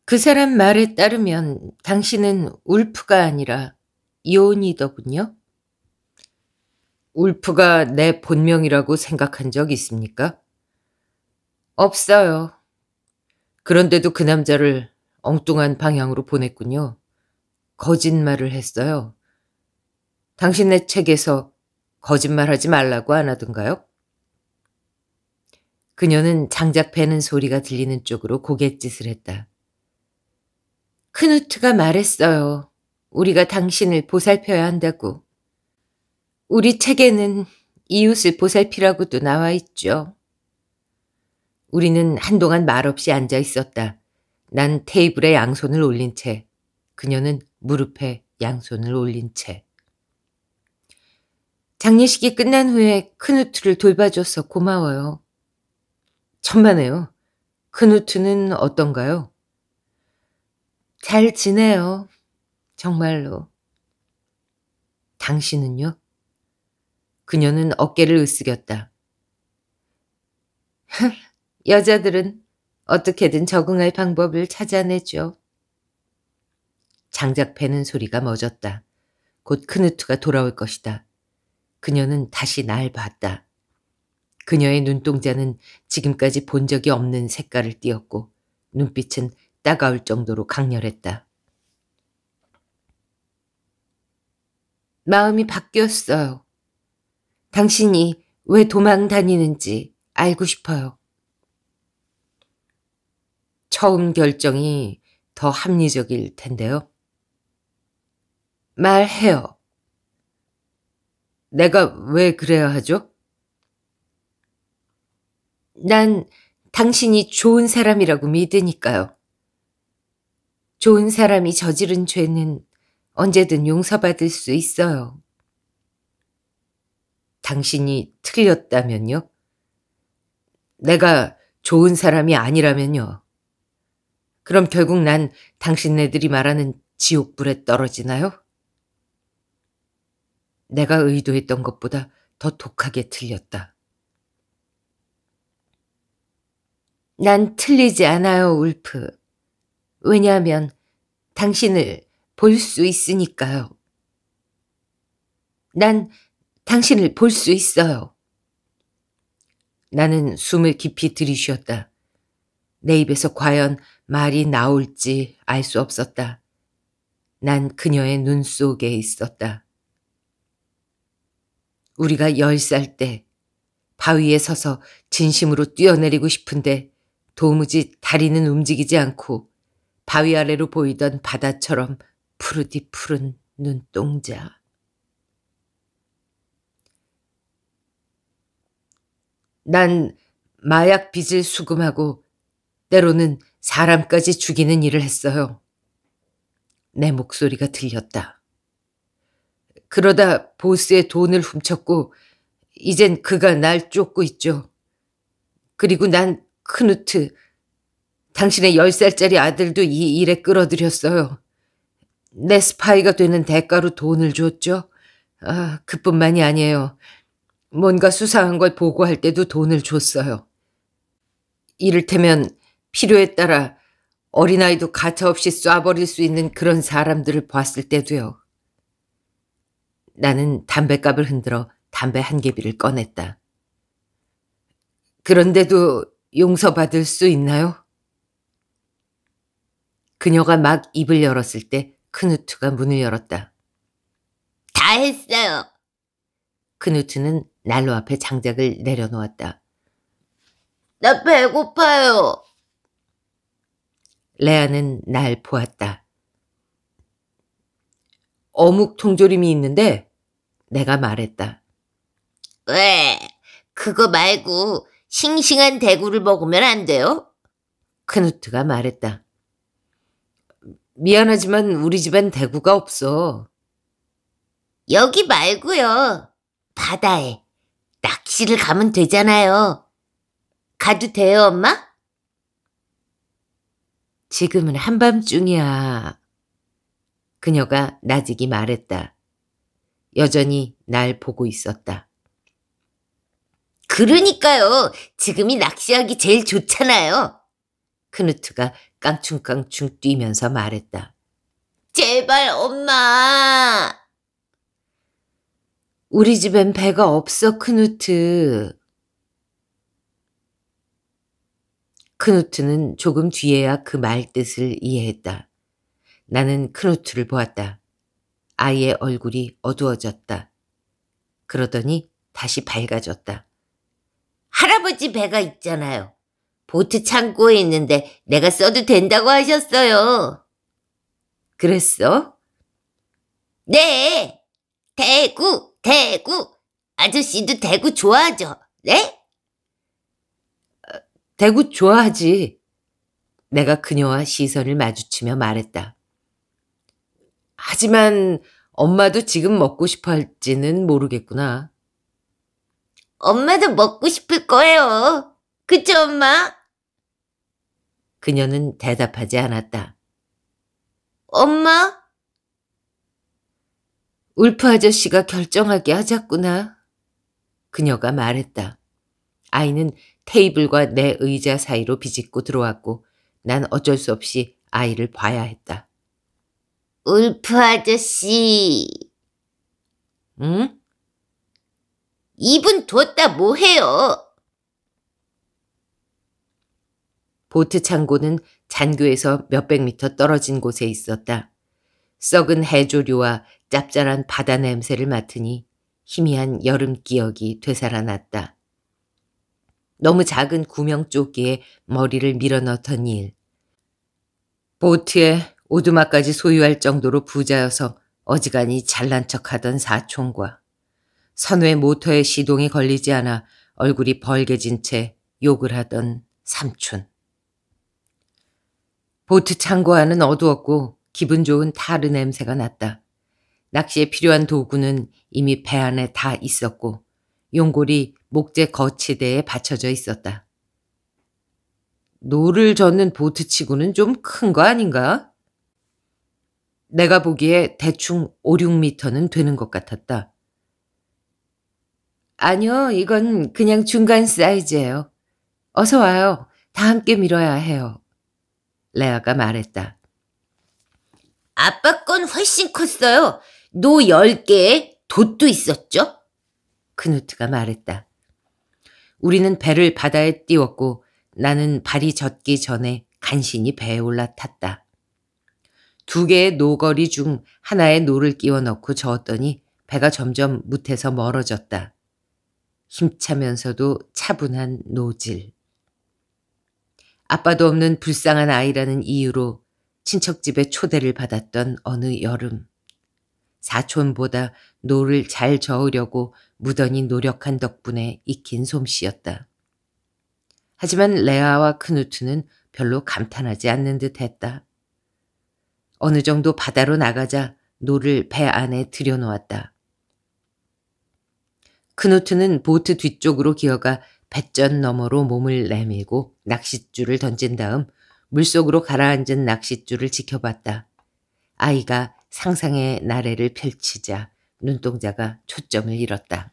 그 사람 말에 따르면 당신은 울프가 아니라 요온이더군요. 울프가 내 본명이라고 생각한 적 있습니까? 없어요. 그런데도 그 남자를 엉뚱한 방향으로 보냈군요. 거짓말을 했어요. 당신의 책에서 거짓말하지 말라고 안 하던가요? 그녀는 장작 패는 소리가 들리는 쪽으로 고갯짓을 했다. 크누트가 말했어요. 우리가 당신을 보살펴야 한다고. 우리 책에는 이웃을 보살피라고도 나와 있죠. 우리는 한동안 말없이 앉아 있었다. 난 테이블에 양손을 올린 채, 그녀는 무릎에 양손을 올린 채. 장례식이 끝난 후에 큰우트를 돌봐줘서 고마워요. 천만에요. 큰우트는 어떤가요? 잘 지내요. 정말로. 당신은요? 그녀는 어깨를 으쓱였다. *laughs* 여자들은 어떻게든 적응할 방법을 찾아내죠. 장작 패는 소리가 멎었다. 곧 크누트가 돌아올 것이다. 그녀는 다시 날 봤다. 그녀의 눈동자는 지금까지 본 적이 없는 색깔을 띄었고 눈빛은 따가울 정도로 강렬했다. 마음이 바뀌었어요. 당신이 왜 도망 다니는지 알고 싶어요. 처음 결정이 더 합리적일 텐데요. 말해요. 내가 왜 그래야 하죠? 난 당신이 좋은 사람이라고 믿으니까요. 좋은 사람이 저지른 죄는 언제든 용서받을 수 있어요. 당신이 틀렸다면요? 내가 좋은 사람이 아니라면요. 그럼 결국 난 당신네들이 말하는 지옥불에 떨어지나요? 내가 의도했던 것보다 더 독하게 틀렸다. 난 틀리지 않아요, 울프. 왜냐하면 당신을 볼 수 있으니까요. 난 당신을 볼 수 있어요. 나는 숨을 깊이 들이쉬었다. 내 입에서 과연 말이 나올지 알 수 없었다. 난 그녀의 눈 속에 있었다. 우리가 열 살 때 바위에 서서 진심으로 뛰어내리고 싶은데 도무지 다리는 움직이지 않고 바위 아래로 보이던 바다처럼 푸르디 푸른 눈동자. 난 마약 빚을 수금하고 때로는 사람까지 죽이는 일을 했어요. 내 목소리가 들렸다. 그러다 보스의 돈을 훔쳤고 이젠 그가 날 쫓고 있죠. 그리고 난 크누트, 당신의 열살짜리 아들도 이 일에 끌어들였어요. 내 스파이가 되는 대가로 돈을 줬죠. 아, 그뿐만이 아니에요. 뭔가 수상한 걸 보고할 때도 돈을 줬어요. 이를테면 필요에 따라 어린아이도 가차없이 쏴버릴 수 있는 그런 사람들을 봤을 때도요. 나는 담뱃갑을 흔들어 담배 한 개비를 꺼냈다. 그런데도 용서받을 수 있나요? 그녀가 막 입을 열었을 때 크누트가 문을 열었다. 다 했어요. 크누트는 난로 앞에 장작을 내려놓았다. 나 배고파요. 레아는 날 보았다. 어묵 통조림이 있는데 내가 말했다. 왜? 그거 말고 싱싱한 대구를 먹으면 안 돼요? 크누트가 말했다. 미안하지만 우리 집엔 대구가 없어. 여기 말고요. 바다에 낚시를 가면 되잖아요. 가도 돼요, 엄마? 지금은 한밤중이야. 그녀가 나직이 말했다. 여전히 날 보고 있었다. 그러니까요. 지금이 낚시하기 제일 좋잖아요. 크누트가 깡충깡충 뛰면서 말했다. 제발 엄마. 우리 집엔 배가 없어 크누트. 크노트는 조금 뒤에야 그 말 뜻을 이해했다. 나는 크노트를 보았다. 아이의 얼굴이 어두워졌다. 그러더니 다시 밝아졌다. 할아버지 배가 있잖아요. 보트 창고에 있는데 내가 써도 된다고 하셨어요. 그랬어? 네! 대구, 대구! 아저씨도 대구 좋아하죠? 네? 대구 좋아하지. 내가 그녀와 시선을 마주치며 말했다. 하지만 엄마도 지금 먹고 싶어 할지는 모르겠구나. 엄마도 먹고 싶을 거예요. 그쵸, 엄마? 그녀는 대답하지 않았다. 엄마? 울프 아저씨가 결정하게 하자꾸나. 그녀가 말했다. 아이는 테이블과 내 의자 사이로 비집고 들어왔고 난 어쩔 수 없이 아이를 봐야 했다. 울프 아저씨. 응? 이분 뒀다 뭐해요? 보트 창고는 잔교에서 몇백 미터 떨어진 곳에 있었다. 썩은 해조류와 짭짤한 바다 냄새를 맡으니 희미한 여름 기억이 되살아났다. 너무 작은 구명조끼에 머리를 밀어넣던 일. 보트에 오두막까지 소유할 정도로 부자여서 어지간히 잘난 척하던 사촌과 선우의 모터의 시동이 걸리지 않아 얼굴이 벌개진채 욕을 하던 삼촌. 보트 창고 안은 어두웠고 기분 좋은 타르 냄새가 났다. 낚시에 필요한 도구는 이미 배 안에 다 있었고 용골이 목재 거치대에 받쳐져 있었다. 노를 젓는 보트치고는 좀 큰 거 아닌가? 내가 보기에 대충 5, 6미터는 되는 것 같았다. 아니요, 이건 그냥 중간 사이즈예요. 어서 와요. 다 함께 밀어야 해요. 레아가 말했다. 아빠 건 훨씬 컸어요. 노 10개에 돛도 있었죠? 크누트가 말했다. 우리는 배를 바다에 띄웠고 나는 발이 젖기 전에 간신히 배에 올라탔다. 두 개의 노거리 중 하나에 노를 끼워 넣고 저었더니 배가 점점 뭇해서 멀어졌다. 힘차면서도 차분한 노질. 아빠도 없는 불쌍한 아이라는 이유로 친척집에 초대를 받았던 어느 여름. 사촌보다 노를 잘 저으려고 무던히 노력한 덕분에 익힌 솜씨였다. 하지만 레아와 크누트는 별로 감탄하지 않는 듯 했다. 어느 정도 바다로 나가자 노를 배 안에 들여놓았다. 크누트는 보트 뒤쪽으로 기어가 배전 너머로 몸을 내밀고 낚싯줄을 던진 다음 물속으로 가라앉은 낚싯줄을 지켜봤다. 아이가 상상의 나래를 펼치자 눈동자가 초점을 잃었다.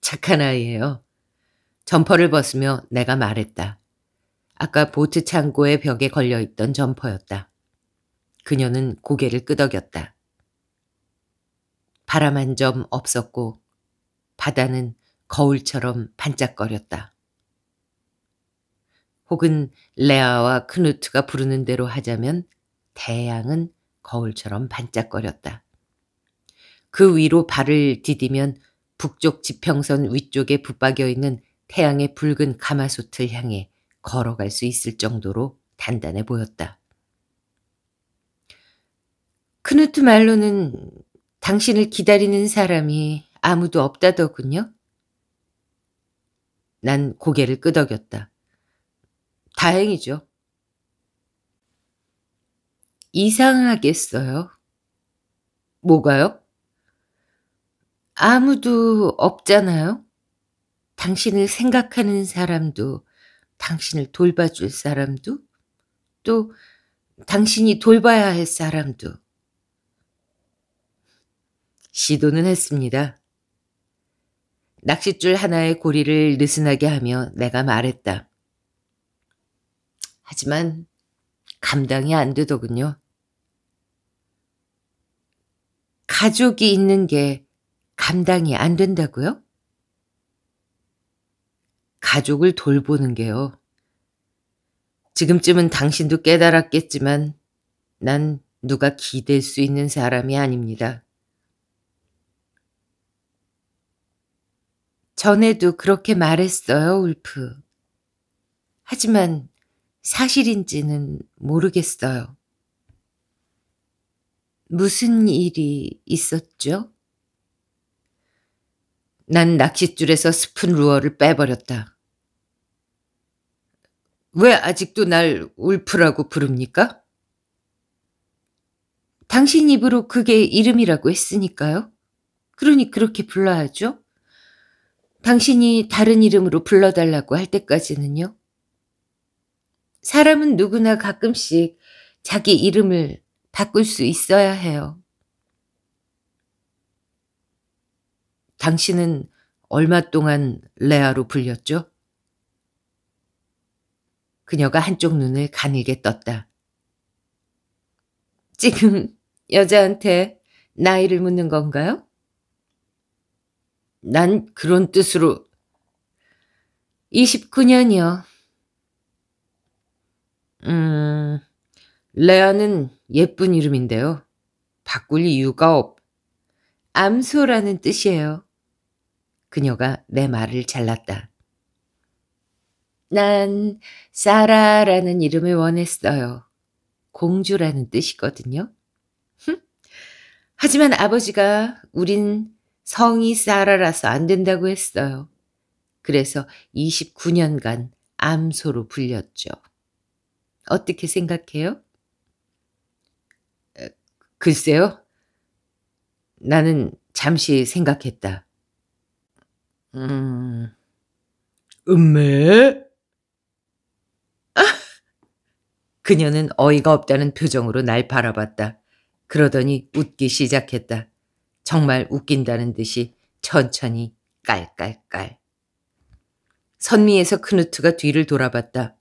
착한 아이예요. 점퍼를 벗으며 내가 말했다. 아까 보트 창고의 벽에 걸려있던 점퍼였다. 그녀는 고개를 끄덕였다. 바람 한 점 없었고 바다는 거울처럼 반짝거렸다. 혹은 레아와 크누트가 부르는 대로 하자면 대양은 거울처럼 반짝거렸다. 그 위로 발을 디디면 북쪽 지평선 위쪽에 붙박여 있는 태양의 붉은 가마솥을 향해 걸어갈 수 있을 정도로 단단해 보였다. 크누트 말로는 당신을 기다리는 사람이 아무도 없다더군요. 난 고개를 끄덕였다. 다행이죠. 이상하겠어요. 뭐가요? 아무도 없잖아요. 당신을 생각하는 사람도, 당신을 돌봐줄 사람도, 또 당신이 돌봐야 할 사람도. 시도는 했습니다. 낚싯줄 하나의 고리를 느슨하게 하며 내가 말했다. 하지만 감당이 안 되더군요. 가족이 있는 게 감당이 안 된다고요? 가족을 돌보는 게요. 지금쯤은 당신도 깨달았겠지만 난 누가 기댈 수 있는 사람이 아닙니다. 전에도 그렇게 말했어요, 울프. 하지만 사실인지는 모르겠어요. 무슨 일이 있었죠? 난 낚싯줄에서 스푼 루어를 빼버렸다. 왜 아직도 날 울프라고 부릅니까? 당신 입으로 그게 이름이라고 했으니까요. 그러니 그렇게 불러야죠. 당신이 다른 이름으로 불러달라고 할 때까지는요. 사람은 누구나 가끔씩 자기 이름을 바꿀 수 있어야 해요. 당신은 얼마 동안 레아로 불렸죠? 그녀가 한쪽 눈을 가늘게 떴다. 지금 여자한테 나이를 묻는 건가요? 난 그런 뜻으로 29년이요. 음, 레아는 예쁜 이름인데요. 바꿀 이유가 없. 암소라는 뜻이에요. 그녀가 내 말을 잘랐다. 난 사라라는 이름을 원했어요. 공주라는 뜻이거든요. 흠. 하지만 아버지가 우린 성이 사라라서 안 된다고 했어요. 그래서 29년간 암소로 불렸죠. 어떻게 생각해요? 글쎄요. 나는 잠시 생각했다. 음, 음메? *laughs* 그녀는 어이가 없다는 표정으로 날 바라봤다. 그러더니 웃기 시작했다. 정말 웃긴다는 듯이 천천히 깔깔깔. 선미에서 크누트가 뒤를 돌아봤다.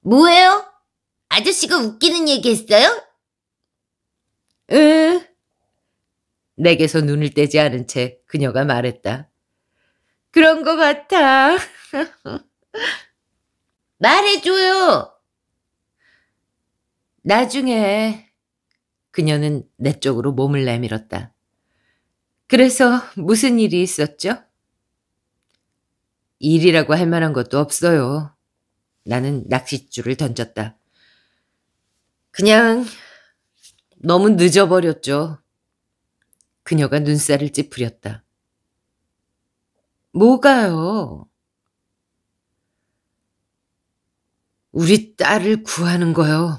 뭐예요? 아저씨가 웃기는 얘기 했어요? 으. 내게서 눈을 떼지 않은 채 그녀가 말했다. 그런 것 같아. *laughs* 말해줘요! 나중에 그녀는 내 쪽으로 몸을 내밀었다. 그래서 무슨 일이 있었죠? 일이라고 할 만한 것도 없어요. 나는 낚싯줄을 던졌다. 그냥 너무 늦어버렸죠. 그녀가 눈살을 찌푸렸다. 뭐가요? 우리 딸을 구하는 거요.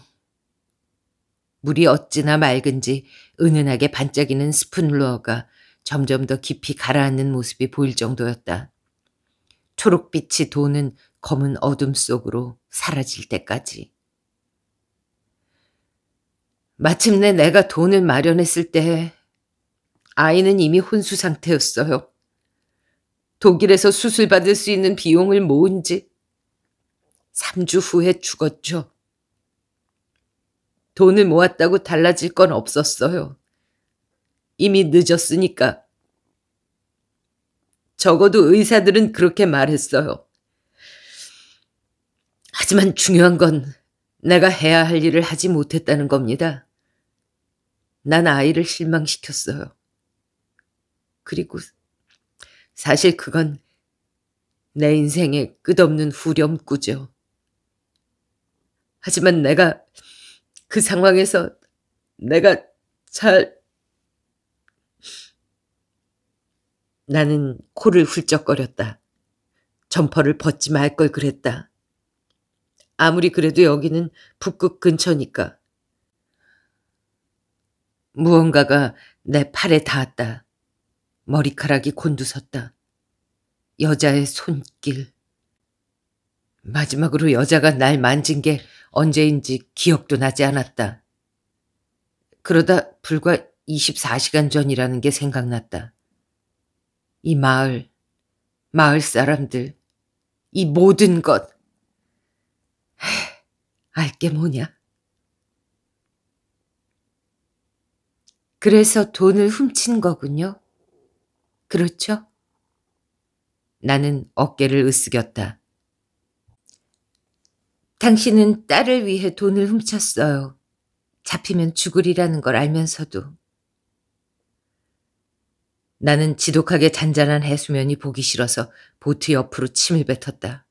물이 어찌나 맑은지 은은하게 반짝이는 스푼루어가 점점 더 깊이 가라앉는 모습이 보일 정도였다. 초록빛이 도는 검은 어둠 속으로 사라질 때까지. 마침내 내가 돈을 마련했을 때 아이는 이미 혼수 상태였어요. 독일에서 수술받을 수 있는 비용을 모은 지 3주 후에 죽었죠. 돈을 모았다고 달라질 건 없었어요. 이미 늦었으니까. 적어도 의사들은 그렇게 말했어요. 하지만 중요한 건 내가 해야 할 일을 하지 못했다는 겁니다. 난 아이를 실망시켰어요. 그리고 사실 그건 내 인생의 끝없는 후렴구죠. 하지만 내가 그 상황에서 내가 잘 나는 코를 훌쩍거렸다. 점퍼를 벗지 말 걸 그랬다. 아무리 그래도 여기는 북극 근처니까. 무언가가 내 팔에 닿았다. 머리카락이 곤두섰다. 여자의 손길. 마지막으로 여자가 날 만진 게 언제인지 기억도 나지 않았다. 그러다 불과 24시간 전이라는 게 생각났다. 이 마을, 마을 사람들, 이 모든 것. 알 게 뭐냐? 그래서 돈을 훔친 거군요. 그렇죠? 나는 어깨를 으쓱였다. 당신은 딸을 위해 돈을 훔쳤어요. 잡히면 죽으리라는 걸 알면서도. 나는 지독하게 잔잔한 해수면이 보기 싫어서 보트 옆으로 침을 뱉었다.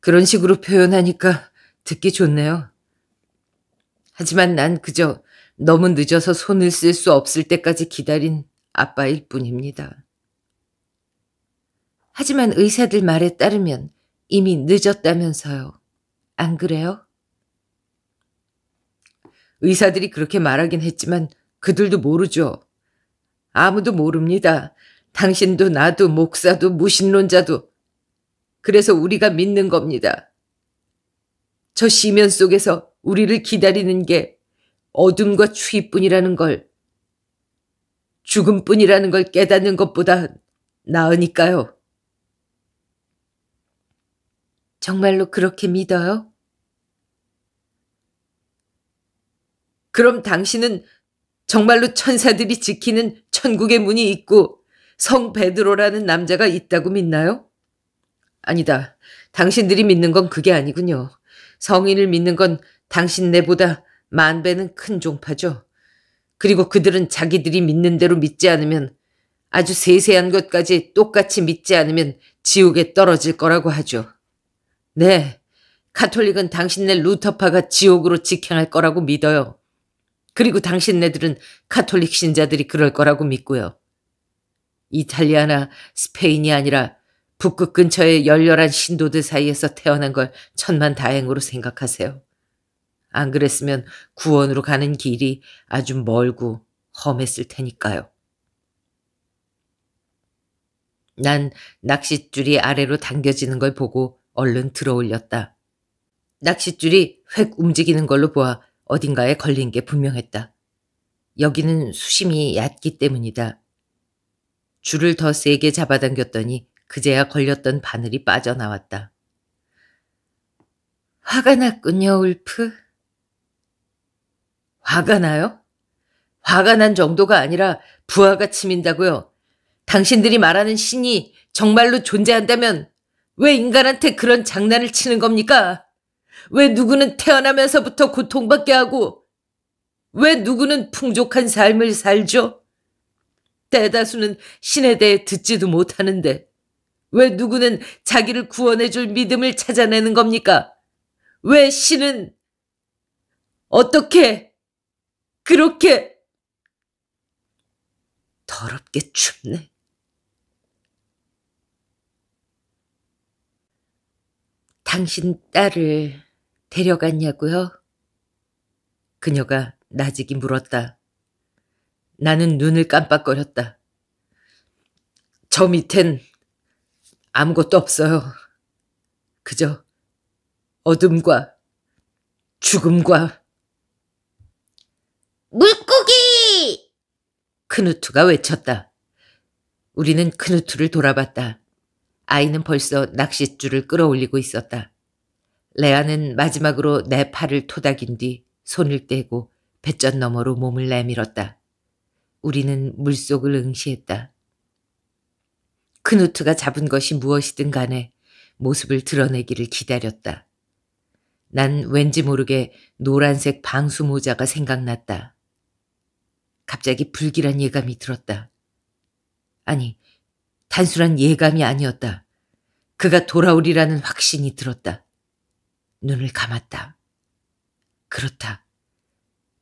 그런 식으로 표현하니까 듣기 좋네요. 하지만 난 그저 너무 늦어서 손을 쓸 수 없을 때까지 기다린 아빠일 뿐입니다. 하지만 의사들 말에 따르면 이미 늦었다면서요. 안 그래요? 의사들이 그렇게 말하긴 했지만 그들도 모르죠. 아무도 모릅니다. 당신도 나도 목사도 무신론자도. 그래서 우리가 믿는 겁니다. 저 시면 속에서 우리를 기다리는 게 어둠과 추위뿐이라는 걸 죽음뿐이라는 걸 깨닫는 것보다 나으니까요. 정말로 그렇게 믿어요? 그럼 당신은 정말로 천사들이 지키는 천국의 문이 있고 성 베드로라는 남자가 있다고 믿나요? 아니다. 당신들이 믿는 건 그게 아니군요. 성인을 믿는 건 당신네보다 만 배는 큰 종파죠. 그리고 그들은 자기들이 믿는 대로 믿지 않으면 아주 세세한 것까지 똑같이 믿지 않으면 지옥에 떨어질 거라고 하죠. 네, 카톨릭은 당신네 루터파가 지옥으로 직행할 거라고 믿어요. 그리고 당신네들은 카톨릭 신자들이 그럴 거라고 믿고요. 이탈리아나 스페인이 아니라 북극 근처의 열렬한 신도들 사이에서 태어난 걸 천만 다행으로 생각하세요. 안 그랬으면 구원으로 가는 길이 아주 멀고 험했을 테니까요. 난 낚싯줄이 아래로 당겨지는 걸 보고 얼른 들어 올렸다. 낚싯줄이 획 움직이는 걸로 보아 어딘가에 걸린 게 분명했다. 여기는 수심이 얕기 때문이다. 줄을 더 세게 잡아당겼더니 그제야 걸렸던 바늘이 빠져나왔다. 화가 났군요, 울프. 화가 나요? 화가 난 정도가 아니라 부하가 치민다고요. 당신들이 말하는 신이 정말로 존재한다면 왜 인간한테 그런 장난을 치는 겁니까? 왜 누구는 태어나면서부터 고통받게 하고 왜 누구는 풍족한 삶을 살죠? 대다수는 신에 대해 듣지도 못하는데 왜 누구는 자기를 구원해줄 믿음을 찾아내는 겁니까? 왜 신은 어떻게 그렇게 더럽게 춥네. 당신 딸을 데려갔냐고요? 그녀가 나직이 물었다. 나는 눈을 깜빡거렸다. 저 밑엔 아무것도 없어요. 그저 어둠과 죽음과 물고기! 크누투가 외쳤다. 우리는 크누투를 돌아봤다. 아이는 벌써 낚싯줄을 끌어올리고 있었다. 레아는 마지막으로 내 팔을 토닥인 뒤 손을 떼고 배전 너머로 몸을 내밀었다. 우리는 물속을 응시했다. 크누트가 잡은 것이 무엇이든 간에 모습을 드러내기를 기다렸다. 난 왠지 모르게 노란색 방수 모자가 생각났다. 갑자기 불길한 예감이 들었다. 아니, 단순한 예감이 아니었다. 그가 돌아오리라는 확신이 들었다. 눈을 감았다. 그렇다.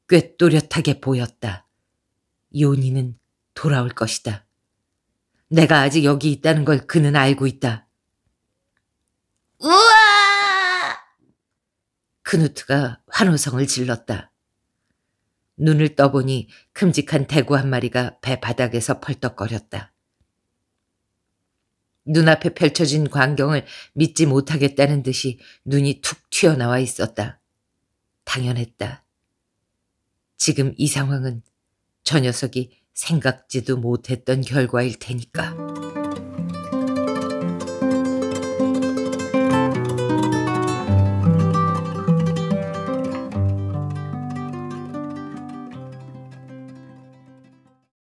꽤 또렷하게 보였다. 요니는 돌아올 것이다. 내가 아직 여기 있다는 걸 그는 알고 있다. 우와! 크누트가 환호성을 질렀다. 눈을 떠보니 큼직한 대구 한 마리가 배 바닥에서 펄떡거렸다. 눈앞에 펼쳐진 광경을 믿지 못하겠다는 듯이 눈이 툭 튀어나와 있었다. 당연했다. 지금 이 상황은 저 녀석이 생각지도 못했던 결과일 테니까.